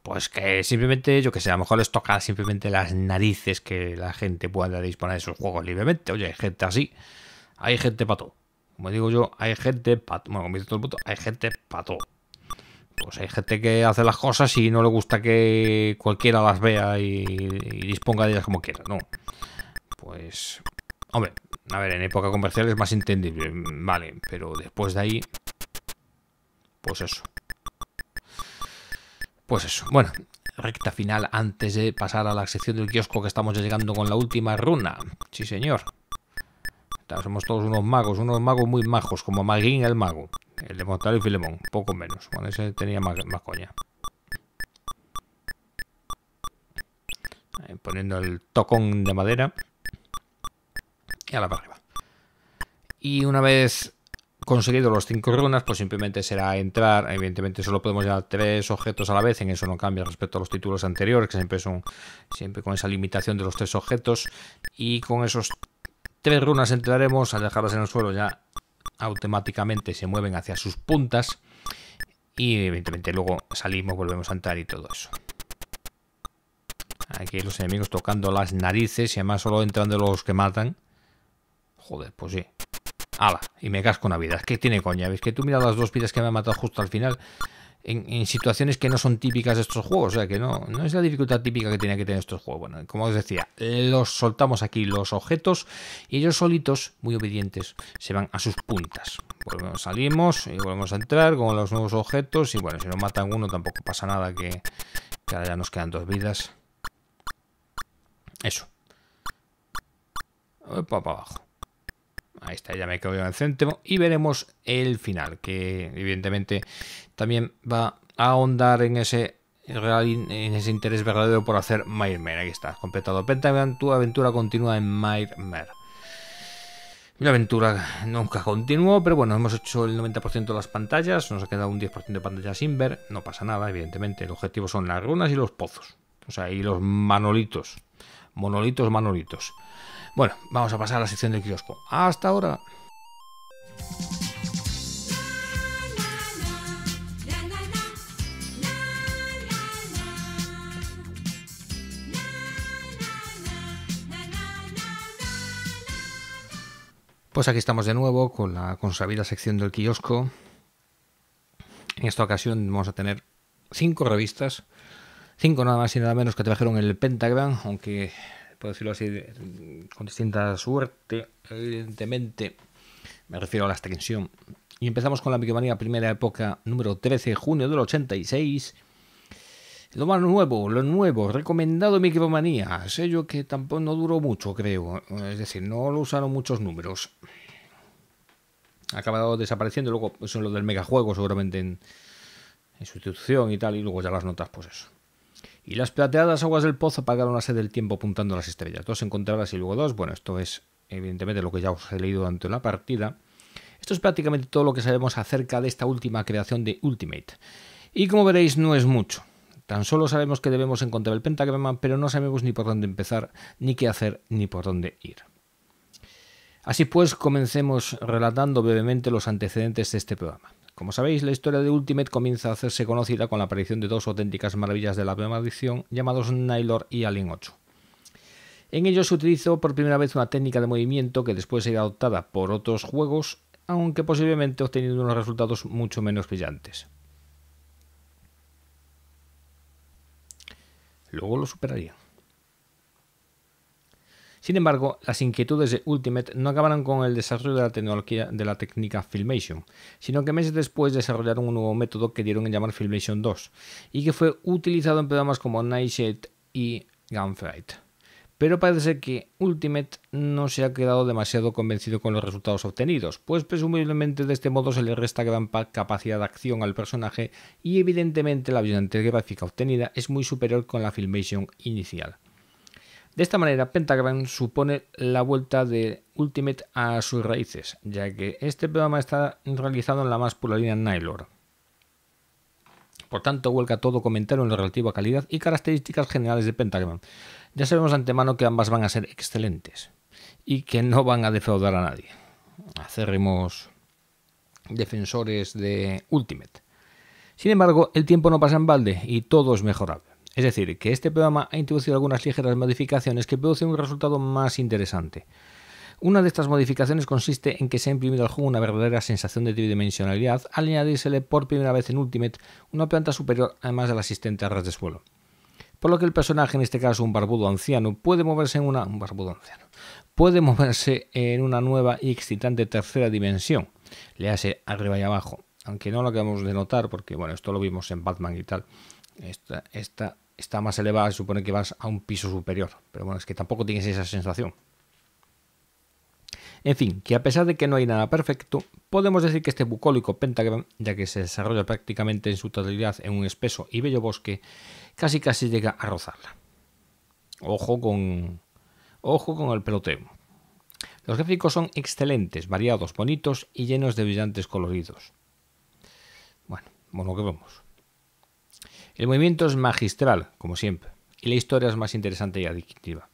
pues que simplemente, yo que sé, a lo mejor les toca simplemente las narices que la gente pueda disponer de esos juegos libremente. Oye, hay gente así, hay gente todo. Como digo yo, hay gente pato. Bueno, como dice todo el mundo, hay gente todo. Pues hay gente que hace las cosas y no le gusta que cualquiera las vea y, y disponga de ellas como quiera, ¿no? Pues, hombre, a ver, en época comercial es más entendible, vale, pero después de ahí pues eso. Pues eso. Bueno, recta final antes de pasar a la sección del kiosco que estamos llegando con la última runa. Sí, señor. Somos todos unos magos, unos magos muy majos, como Maguín el mago. El de Montalvo y Filemón, poco menos. Bueno, ese tenía más, coña. poniendo el tocón de madera. Y a la para arriba. Y una vez conseguido los cinco runas, pues simplemente será entrar. Evidentemente, solo podemos llevar tres objetos a la vez. En eso no cambia respecto a los títulos anteriores, que siempre son siempre con esa limitación de los tres objetos. Y con esos tres runas entraremos. Al dejarlas en el suelo, ya automáticamente se mueven hacia sus puntas. Y evidentemente, luego salimos, volvemos a entrar y todo eso. Aquí los enemigos tocando las narices y además solo entran de los que matan. Joder, pues sí. Ala, y me casco una vida. qué que tiene coña. Ves que tú miras las dos vidas que me ha matado justo al final. En, situaciones que no son típicas de estos juegos. O sea, que no, no es la dificultad típica que tiene que tener estos juegos. Bueno, como os decía, los soltamos aquí los objetos y ellos solitos, muy obedientes, se van a sus puntas. Volvemos, salimos y volvemos a entrar con los nuevos objetos. Y bueno, si nos matan uno tampoco pasa nada, que, que ahora ya nos quedan dos vidas. Eso. Para abajo ahí está, ya me quedo en el céntimo y veremos el final, que evidentemente también va a ahondar en ese interés verdadero por hacer Myrmer. ahí está, completado. Pentagram. tu aventura continúa en Myrmer. La aventura nunca continuó, pero bueno, hemos hecho el 90% de las pantallas, nos ha quedado un 10% de pantallas sin ver, no pasa nada, evidentemente. El objetivo son las runas y los pozos, o sea, y los manolitos, monolitos, manolitos. Bueno, vamos a pasar a la sección del kiosco. Hasta ahora. Pues aquí estamos de nuevo con la consabida sección del kiosco. En esta ocasión vamos a tener cinco revistas, cinco nada más y nada menos que trajeron el Pentagram, aunque Puedo decirlo así, mm, con distinta suerte, evidentemente, me refiero a la extensión. Y empezamos con la Micromanía primera época, número 13, junio del 86. Lo más nuevo, lo nuevo, recomendado Micromanía, sello que tampoco no duró mucho, creo. Es decir, no lo usaron muchos números. Ha acabado desapareciendo, luego eso es lo del megajuego seguramente en, en sustitución y tal, y luego ya las notas, pues eso. Y las plateadas aguas del pozo apagaron la sed del tiempo apuntando las estrellas. Dos encontradas y luego dos. Bueno, esto es evidentemente lo que ya os he leído durante la partida. Esto es prácticamente todo lo que sabemos acerca de esta última creación de Ultimate. Y como veréis, no es mucho. Tan solo sabemos que debemos encontrar el pentagrama, pero no sabemos ni por dónde empezar, ni qué hacer, ni por dónde ir. Así pues, comencemos relatando brevemente los antecedentes de este programa. Como sabéis, la historia de Ultimate comienza a hacerse conocida con la aparición de dos auténticas maravillas de la edición llamados Nylor y Alien 8. En ellos se utilizó por primera vez una técnica de movimiento que después sería adoptada por otros juegos, aunque posiblemente obteniendo unos resultados mucho menos brillantes. Luego lo superarían. Sin embargo, las inquietudes de Ultimate no acabaron con el desarrollo de la tecnología de la técnica Filmation, sino que meses después desarrollaron un nuevo método que dieron en llamar Filmation 2 y que fue utilizado en programas como Nightshade y Gunfight. Pero parece que Ultimate no se ha quedado demasiado convencido con los resultados obtenidos, pues presumiblemente de este modo se le resta gran capacidad de acción al personaje y evidentemente la violencia gráfica obtenida es muy superior con la Filmation inicial. De esta manera, Pentagram supone la vuelta de Ultimate a sus raíces, ya que este programa está realizado en la más pura línea Nylor. Por tanto, vuelca todo comentario en lo relativo a calidad y características generales de Pentagram. Ya sabemos de antemano que ambas van a ser excelentes y que no van a defraudar a nadie. Acérrimos defensores de Ultimate. Sin embargo, el tiempo no pasa en balde y todo es mejorable. Es decir, que este programa ha introducido algunas ligeras modificaciones que producen un resultado más interesante. Una de estas modificaciones consiste en que se ha imprimido al juego una verdadera sensación de tridimensionalidad al añadirse por primera vez en Ultimate una planta superior además de asistente a ras de suelo. Por lo que el personaje, en este caso un barbudo anciano, puede moverse en una... barbudo anciano, puede moverse en una nueva y excitante tercera dimensión. Le hace arriba y abajo. Aunque no lo acabamos de notar porque, bueno, esto lo vimos en Batman y tal. Esta, esta está más elevada, se supone que vas a un piso superior. Pero bueno, es que tampoco tienes esa sensación. En fin, que a pesar de que no hay nada perfecto, podemos decir que este bucólico pentagram, ya que se desarrolla prácticamente en su totalidad en un espeso y bello bosque, casi casi llega a rozarla. Ojo con, ojo con el peloteo. Los gráficos son excelentes, variados, bonitos y llenos de brillantes coloridos. Bueno, bueno que vemos. El movimiento es magistral, como siempre, y la historia es más interesante y adictiva.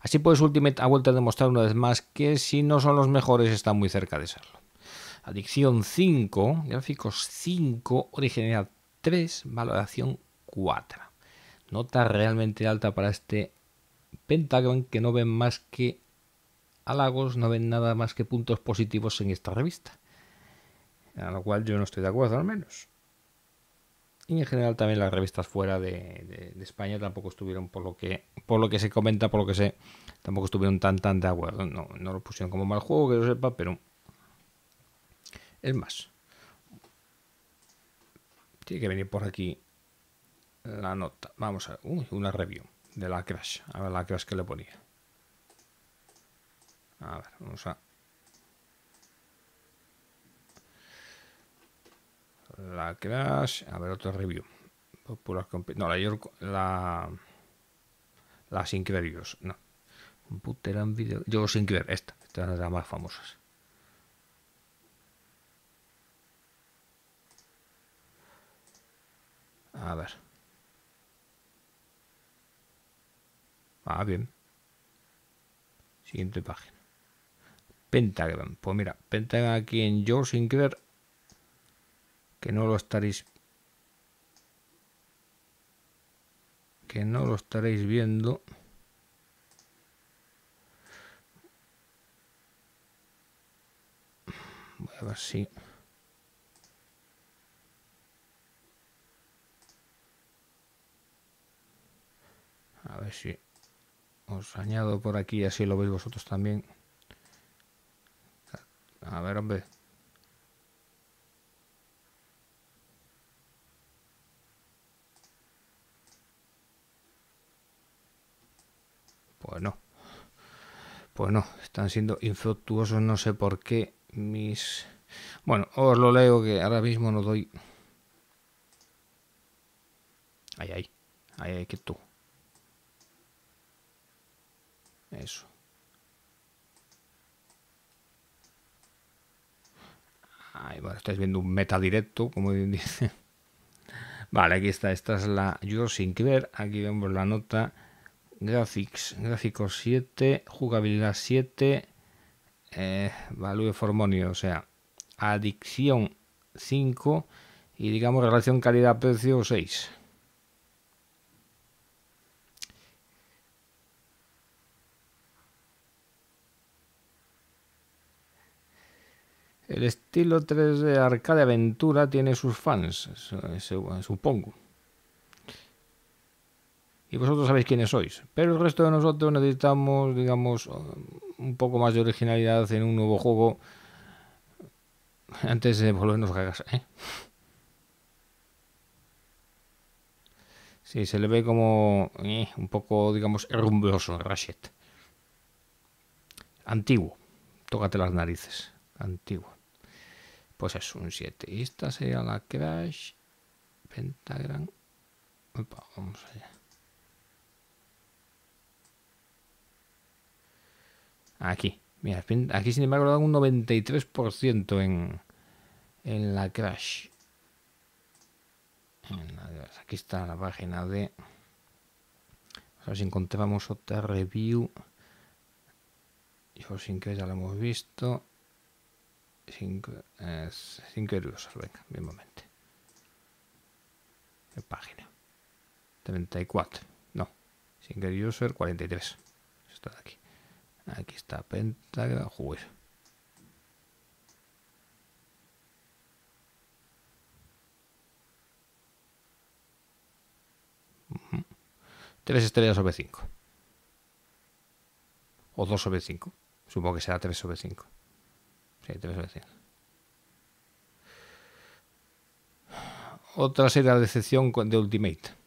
Así pues, Ultimate ha vuelto a demostrar una vez más que si no son los mejores, están muy cerca de serlo. Adicción 5, gráficos 5, originalidad 3, valoración 4. Nota realmente alta para este pentágono, que no ven más que halagos, no ven nada más que puntos positivos en esta revista. A lo cual yo no estoy de acuerdo al menos y en general también las revistas fuera de, España tampoco estuvieron por lo que por lo que se comenta por lo que sé tampoco estuvieron tan tan de acuerdo no, no lo pusieron como mal juego que lo sepa pero es más tiene que venir por aquí la nota vamos a una review de la crash a ver la crash que le ponía a ver vamos a la Crash, a ver otro review. Popular no, la yo la las Incredibles, no. Computer and Video, yo sin creer, esta, esta es la más famosas. A ver. Ah, bien. Siguiente página. Pentagram. Pues mira, Pentagram aquí en George creer que no lo estaréis que no lo estaréis viendo voy a ver si a ver si os añado por aquí así lo veis vosotros también a ver hombre Bueno, pues, pues no, están siendo infructuosos, no sé por qué mis... Bueno, os lo leo que ahora mismo no doy... Ahí, ahí. Ahí, hay que tú. Eso. Ahí, bueno, estáis viendo un meta directo, como bien dice. Vale, aquí está. Esta es la yo sin querer. Aquí vemos la nota gráficos 7, jugabilidad 7, eh, value for money, o sea, adicción 5 y digamos relación calidad-precio 6. El estilo 3D arcade aventura tiene sus fans, eh, eh, supongo y vosotros sabéis quiénes sois. Pero el resto de nosotros necesitamos, digamos, un poco más de originalidad en un nuevo juego antes de volvernos casa, ¿eh? Sí, se le ve como eh, un poco, digamos, rumbroso, Ratchet. Antiguo. Tócate las narices. Antiguo. Pues es un 7. Y esta sería la Crash Pentagram. Opa, vamos allá. Aquí. Mira, aquí sin embargo le dan un 93% en, en la crash. Aquí está la página de... A ver si encontramos otra review. Yo sin que ya lo hemos visto. 5 eh, venga, mismamente. ¿Qué página? 34. No. 5 user 43. Está de aquí. Aquí está Pentagram. Pues. Joder. Tres estrellas sobre 5. O 2 sobre 5. Supongo que será 3 sobre 5. Sí, 3 sobre 5. Otra serie la decepción de Ultimate.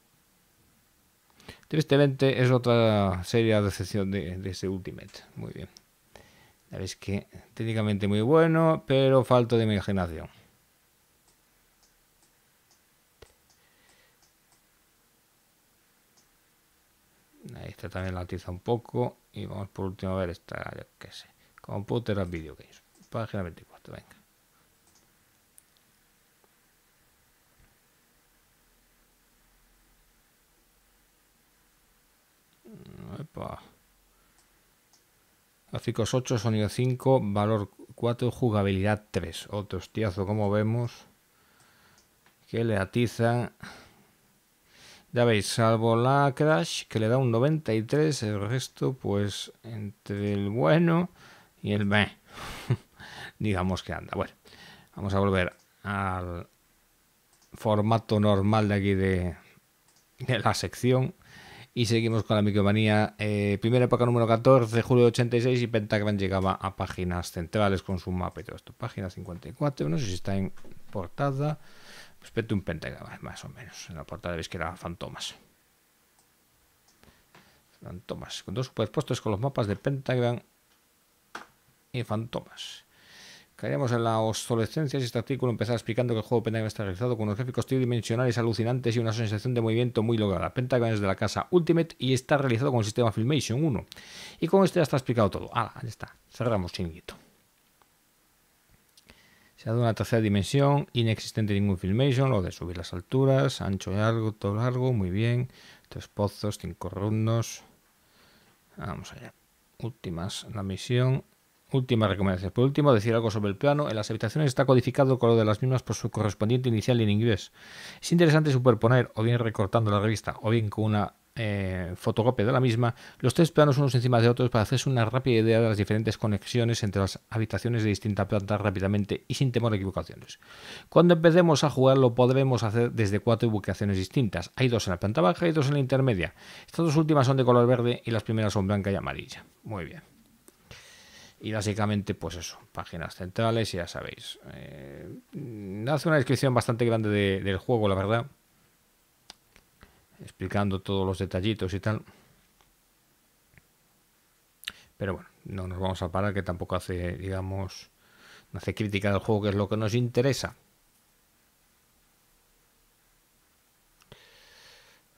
Tristemente es otra seria decepción de, de ese Ultimate. Muy bien. Ya veis que técnicamente muy bueno, pero falta de imaginación. Ahí está también la tiza un poco. Y vamos por último a ver esta, yo qué sé. Computer and Video Games. Página 24, venga. Gráficos 8, sonido 5, valor 4, jugabilidad 3. Otro hostiazo, como vemos. Que le atiza. Ya veis, salvo la Crash, que le da un 93, el resto, pues, entre el bueno y el meh. Digamos que anda. Bueno, vamos a volver al formato normal de aquí de, de la sección. Y seguimos con la micromanía. Eh, primera época número 14, julio de 86. Y Pentagram llegaba a páginas centrales con su mapa y todo esto. Página 54. No sé si está en portada. Respecto a un Pentagram, más o menos. En la portada veis que era Fantomas. Fantomas. Con dos superpuestos con los mapas de Pentagram y Fantomas. Caeríamos en la obsolescencia si este artículo empezara explicando que el juego Pentagon está realizado con unos gráficos tridimensionales alucinantes y una sensación de movimiento muy lograda. Pentagon es de la casa Ultimate y está realizado con el sistema Filmation 1. Y con esto ya está explicado todo. Ah, ya está. Cerramos chinguito. Se ha dado una tercera dimensión, inexistente ningún Filmation, lo de subir las alturas, ancho y largo, todo largo, muy bien. Tres pozos, cinco rondos. Vamos allá. Últimas, la misión Últimas recomendaciones. Por último, decir algo sobre el plano. En las habitaciones está codificado el color de las mismas por su correspondiente inicial en inglés. Es interesante superponer, o bien recortando la revista, o bien con una eh, fotocopia de la misma, los tres planos unos encima de otros para hacerse una rápida idea de las diferentes conexiones entre las habitaciones de distintas plantas rápidamente y sin temor a equivocaciones. Cuando empecemos a jugar lo podremos hacer desde cuatro ubicaciones distintas. Hay dos en la planta baja y dos en la intermedia. Estas dos últimas son de color verde y las primeras son blanca y amarilla. Muy bien. Y básicamente, pues eso, páginas centrales, ya sabéis. Eh, hace una descripción bastante grande del juego, la verdad. Explicando todos los detallitos y tal. Pero bueno, no nos vamos a parar, que tampoco hace, digamos, no hace crítica del juego, que es lo que nos interesa.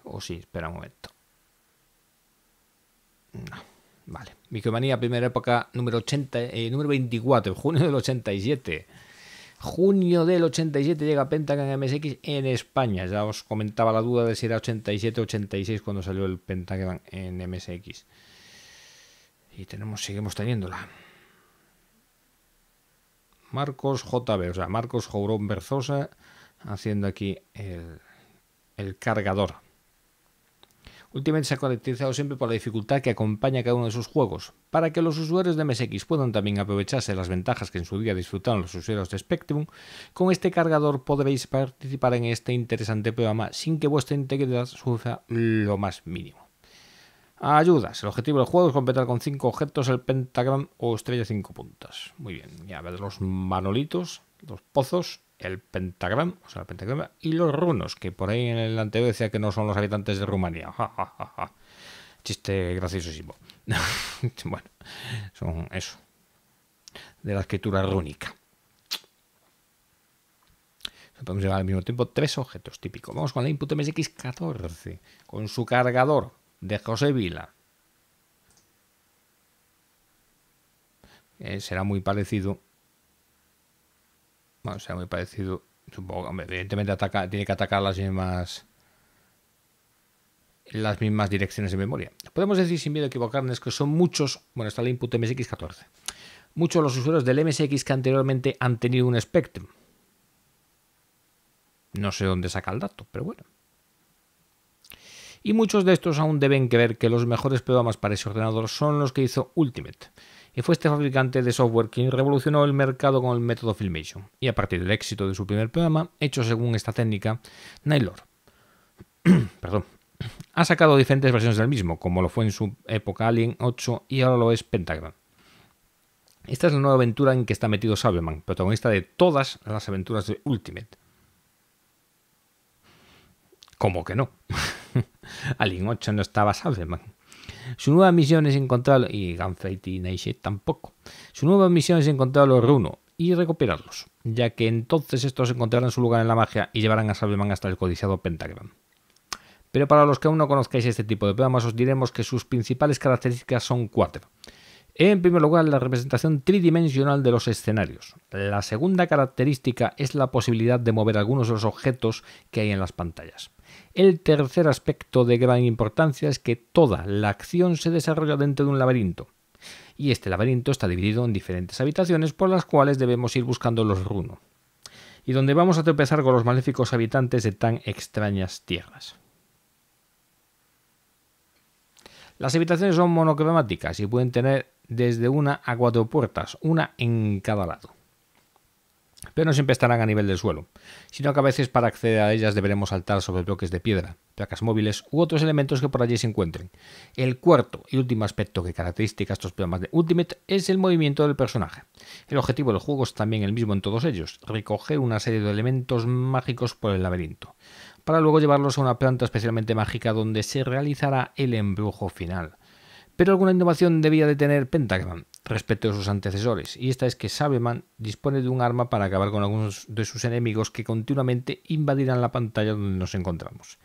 O sí, espera un momento. No. Vale. Micromanía, primera época, número, 80, eh, número 24, junio del 87. Junio del 87 llega Pentagon MSX en España. Ya os comentaba la duda de si era 87 o 86 cuando salió el Pentagon en MSX. Y tenemos, seguimos teniéndola. Marcos JB, o sea, Marcos Jourón Berzosa, haciendo aquí el, el cargador. Ultimate se ha caracterizado siempre por la dificultad que acompaña a cada uno de sus juegos. Para que los usuarios de MSX puedan también aprovecharse de las ventajas que en su día disfrutaron los usuarios de Spectrum, con este cargador podréis participar en este interesante programa sin que vuestra integridad sufra lo más mínimo. Ayudas. El objetivo del juego es completar con 5 objetos el pentagram o estrella 5 puntas. Muy bien, ya ver los manolitos los pozos, el pentagrama, o sea, el pentagrama y los runos, que por ahí en el anterior decía que no son los habitantes de Rumanía. Ja, Chiste graciosísimo. bueno, son eso. De la escritura rúnica. Podemos llegar al mismo tiempo tres objetos típicos. Vamos con la Input MSX14, con su cargador de José Vila. Eh, será muy parecido bueno, sea, muy parecido. Supongo, evidentemente tiene que atacar las mismas las mismas direcciones de memoria. Podemos decir sin miedo a equivocarnos que son muchos, bueno, está el input MSX14, muchos de los usuarios del MSX que anteriormente han tenido un Spectrum. No sé dónde saca el dato, pero bueno. Y muchos de estos aún deben creer que los mejores programas para ese ordenador son los que hizo Ultimate y fue este fabricante de software quien revolucionó el mercado con el método Filmation, y a partir del éxito de su primer programa, hecho según esta técnica, Nailor ha sacado diferentes versiones del mismo, como lo fue en su época Alien 8 y ahora lo es Pentagram. Esta es la nueva aventura en que está metido Salveman, protagonista de todas las aventuras de Ultimate. ¿Cómo que no? Alien 8 no estaba Salveman. Su nueva misión es encontrar y Gunfight y tampoco. Su nueva misión es encontrar los Runo y recuperarlos, ya que entonces estos encontrarán su lugar en la magia y llevarán a Salveman hasta el codiciado Pentagram. Pero para los que aún no conozcáis este tipo de programas os diremos que sus principales características son cuatro. En primer lugar, la representación tridimensional de los escenarios. La segunda característica es la posibilidad de mover algunos de los objetos que hay en las pantallas. El tercer aspecto de gran importancia es que toda la acción se desarrolla dentro de un laberinto. Y este laberinto está dividido en diferentes habitaciones por las cuales debemos ir buscando los runo. Y donde vamos a tropezar con los maléficos habitantes de tan extrañas tierras. Las habitaciones son monocromáticas y pueden tener desde una a cuatro puertas, una en cada lado pero no siempre estarán a nivel del suelo, sino que a veces para acceder a ellas deberemos saltar sobre bloques de piedra, placas móviles u otros elementos que por allí se encuentren. El cuarto y último aspecto que caracteriza estos programas de Ultimate es el movimiento del personaje. El objetivo del juego es también el mismo en todos ellos, recoger una serie de elementos mágicos por el laberinto, para luego llevarlos a una planta especialmente mágica donde se realizará el embrujo final pero alguna innovación debía de tener Pentagram respecto a sus antecesores, y esta es que Sabeman dispone de un arma para acabar con algunos de sus enemigos que continuamente invadirán la pantalla donde nos encontramos.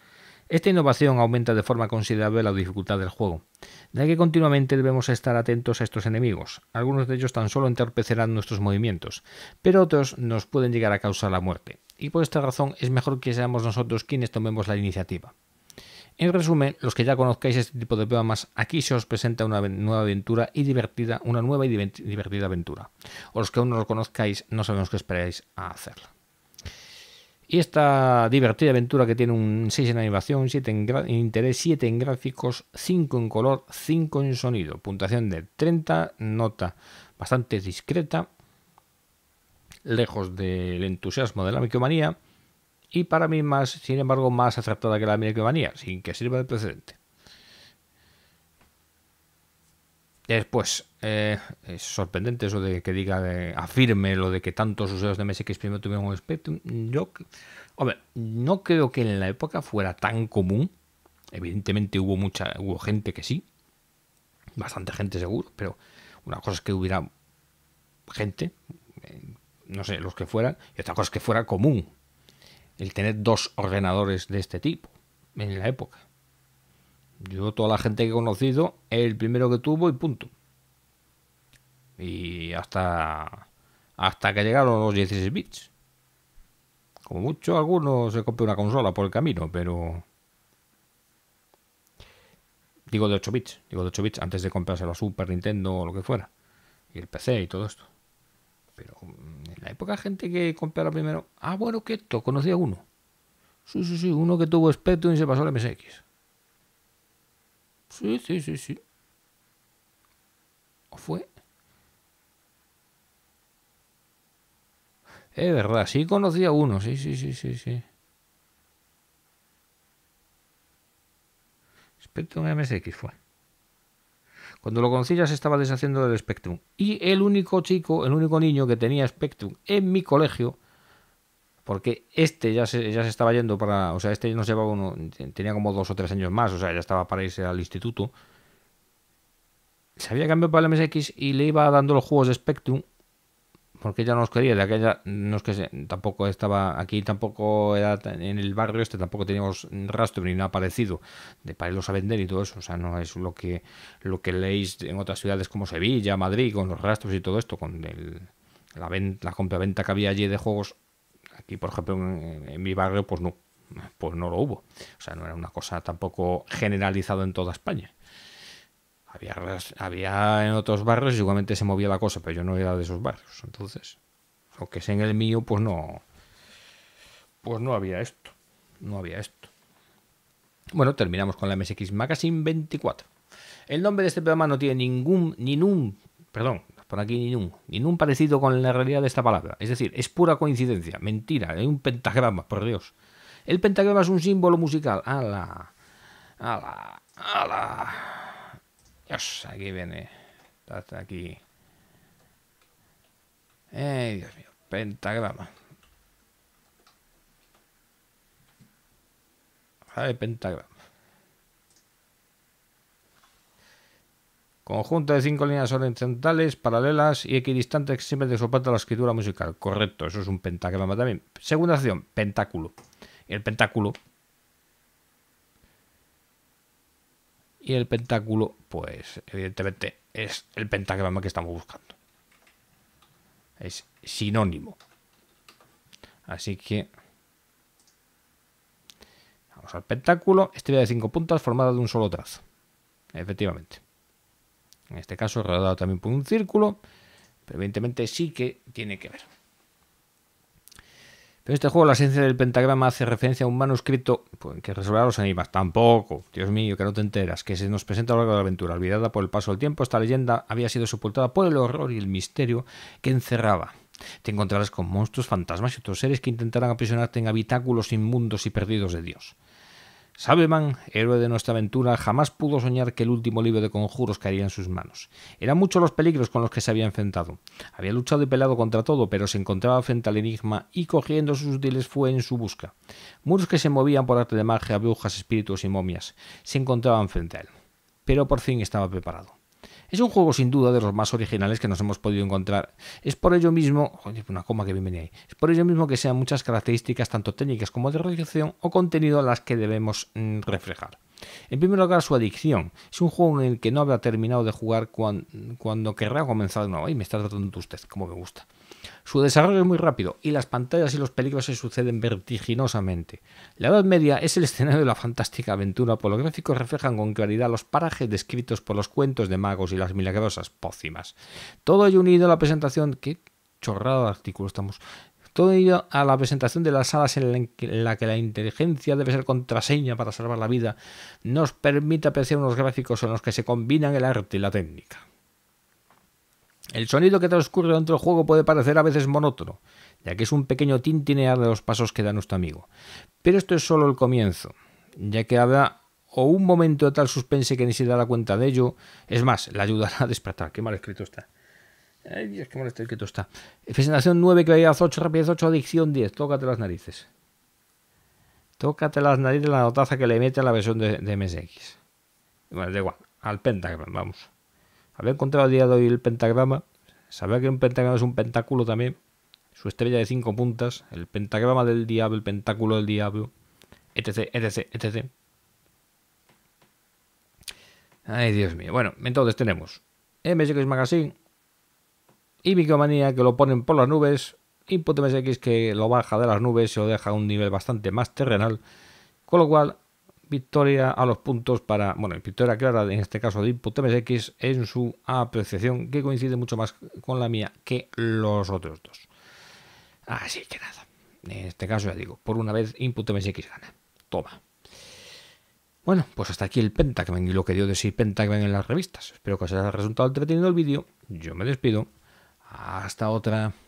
Esta innovación aumenta de forma considerable la dificultad del juego, ya que continuamente debemos estar atentos a estos enemigos. Algunos de ellos tan solo entorpecerán nuestros movimientos, pero otros nos pueden llegar a causar la muerte, y por esta razón es mejor que seamos nosotros quienes tomemos la iniciativa. En resumen, los que ya conozcáis este tipo de programas, aquí se os presenta una nueva aventura y divertida, una nueva y divertida aventura. O los que aún no lo conozcáis, no sabemos qué esperáis a hacerla. Y esta divertida aventura que tiene un 6 en animación, 7 en interés, 7 en gráficos, 5 en color, 5 en sonido. Puntuación de 30, nota bastante discreta, lejos del entusiasmo de la micromanía y para mí más, sin embargo, más aceptada que la vanía, sin que sirva de precedente. Después, eh, es sorprendente eso de que diga, afirme lo de que tantos usuarios de MSX primero tuvieron un espectro. Yo, hombre, no creo que en la época fuera tan común. Evidentemente hubo mucha, hubo gente que sí, bastante gente seguro, pero una cosa es que hubiera gente, eh, no sé, los que fueran, y otra cosa es que fuera común el tener dos ordenadores de este tipo en la época. Yo toda la gente que he conocido el primero que tuvo y punto. Y hasta hasta que llegaron los 16 bits. Como mucho algunos se compró una consola por el camino, pero digo de 8 bits, digo de 8 bits antes de comprarse la Super Nintendo o lo que fuera y el PC y todo esto. Pero hay poca gente que compra primero. Ah, bueno, que esto, conocía uno. Sí, sí, sí, uno que tuvo Spectrum y se pasó al MSX. Sí, sí, sí, sí. ¿O fue? Es verdad, sí conocía uno, sí, sí, sí, sí, sí. Spectrum MSX fue. Cuando lo conocí ya se estaba deshaciendo del Spectrum. Y el único chico, el único niño que tenía Spectrum en mi colegio, porque este ya se, ya se estaba yendo para, o sea, este no llevaba uno, tenía como dos o tres años más, o sea, ya estaba para irse al instituto. Se había cambiado para el MSX y le iba dando los juegos de Spectrum porque ella no nos quería, de aquella, no es que tampoco estaba aquí, tampoco era en el barrio este, tampoco teníamos rastro ni nada parecido de para irlos a vender y todo eso, o sea, no es lo que, lo que leéis en otras ciudades como Sevilla, Madrid, con los rastros y todo esto, con el, la, venta, la compra-venta que había allí de juegos, aquí por ejemplo en, mi barrio, pues no, pues no lo hubo, o sea, no era una cosa tampoco generalizada en toda España. Había, en otros barrios y se movía la cosa, pero yo no era de esos barrios. Entonces, aunque sea en el mío, pues no. Pues no había esto. No había esto. Bueno, terminamos con la MSX Magazine 24. El nombre de este programa no tiene ningún, ningún, perdón, por aquí Ni un parecido con la realidad de esta palabra. Es decir, es pura coincidencia, mentira, hay un pentagrama, por Dios. El pentagrama es un símbolo musical. ¡Hala! ¡Hala! ¡Hala! Dios, aquí viene. Hasta aquí. Eh, Dios mío. Pentagrama. ay, pentagrama. Conjunto de cinco líneas horizontales, paralelas y equidistantes que de su parte la escritura musical. Correcto, eso es un pentagrama también. Segunda acción, pentáculo. el pentáculo Y el pentáculo, pues evidentemente es el pentagrama que estamos buscando. Es sinónimo. Así que vamos al pentáculo, estrella de cinco puntas formada de un solo trazo. Efectivamente. En este caso, rodeado también por un círculo, pero evidentemente sí que tiene que ver. Pero en este juego la esencia del pentagrama hace referencia a un manuscrito pues, que resolverá los enigmas. Tampoco, Dios mío, que no te enteras, que se nos presenta a lo largo de la aventura. Olvidada por el paso del tiempo, esta leyenda había sido sepultada por el horror y el misterio que encerraba. Te encontrarás con monstruos, fantasmas y otros seres que intentarán aprisionarte en habitáculos inmundos y perdidos de Dios. Sabeman, héroe de nuestra aventura, jamás pudo soñar que el último libro de conjuros caería en sus manos. Eran muchos los peligros con los que se había enfrentado. Había luchado y pelado contra todo, pero se encontraba frente al enigma y cogiendo sus útiles fue en su busca. Muros que se movían por arte de magia, brujas, espíritus y momias se encontraban frente a él. Pero por fin estaba preparado. Es un juego sin duda de los más originales que nos hemos podido encontrar. Es por ello mismo, una coma que ahí. Es por ello mismo que sean muchas características tanto técnicas como de realización o contenido las que debemos mm, reflejar. En primer lugar, su adicción. Es un juego en el que no habrá terminado de jugar cuando querrá comenzar de nuevo. y me está tratando usted, como me gusta. Su desarrollo es muy rápido y las pantallas y los peligros se suceden vertiginosamente. La Edad Media es el escenario de la fantástica aventura, por los gráficos reflejan con claridad los parajes descritos por los cuentos de magos y las milagrosas pócimas. Todo ello unido a la presentación. Qué chorrado de artículo estamos. Todo ello a la presentación de las salas en la que la inteligencia debe ser contraseña para salvar la vida, nos permite apreciar unos gráficos en los que se combinan el arte y la técnica. El sonido que transcurre dentro del juego puede parecer a veces monótono, ya que es un pequeño tintinear de los pasos que da nuestro amigo. Pero esto es solo el comienzo, ya que habrá o un momento de tal suspense que ni se dará cuenta de ello. Es más, le ayudará a despertar. Qué mal escrito está. Ay, Dios, qué mal escrito está. Presentación 9, que a 8, rapidez 8, adicción 10. Tócate las narices. Tócate las narices la notaza que le mete a la versión de, MSX. Bueno, da igual. Al Pentagram, vamos. Había encontrado el día de hoy el pentagrama. Sabía que un pentagrama es un pentáculo también. Su estrella de cinco puntas, el pentagrama del diablo, el pentáculo del diablo, etc, etc, etc. Ay, Dios mío. Bueno, entonces tenemos MSX Magazine y Micromanía que lo ponen por las nubes, Input MSX que lo baja de las nubes y lo deja a un nivel bastante más terrenal, con lo cual victoria a los puntos para, bueno, victoria clara en este caso de Input MSX en su apreciación que coincide mucho más con la mía que los otros dos. Así que nada, en este caso ya digo, por una vez Input gana. Toma. Bueno, pues hasta aquí el pentagrama y lo que dio de sí Pentagram en las revistas. Espero que os haya resultado entretenido el vídeo. Yo me despido. Hasta otra.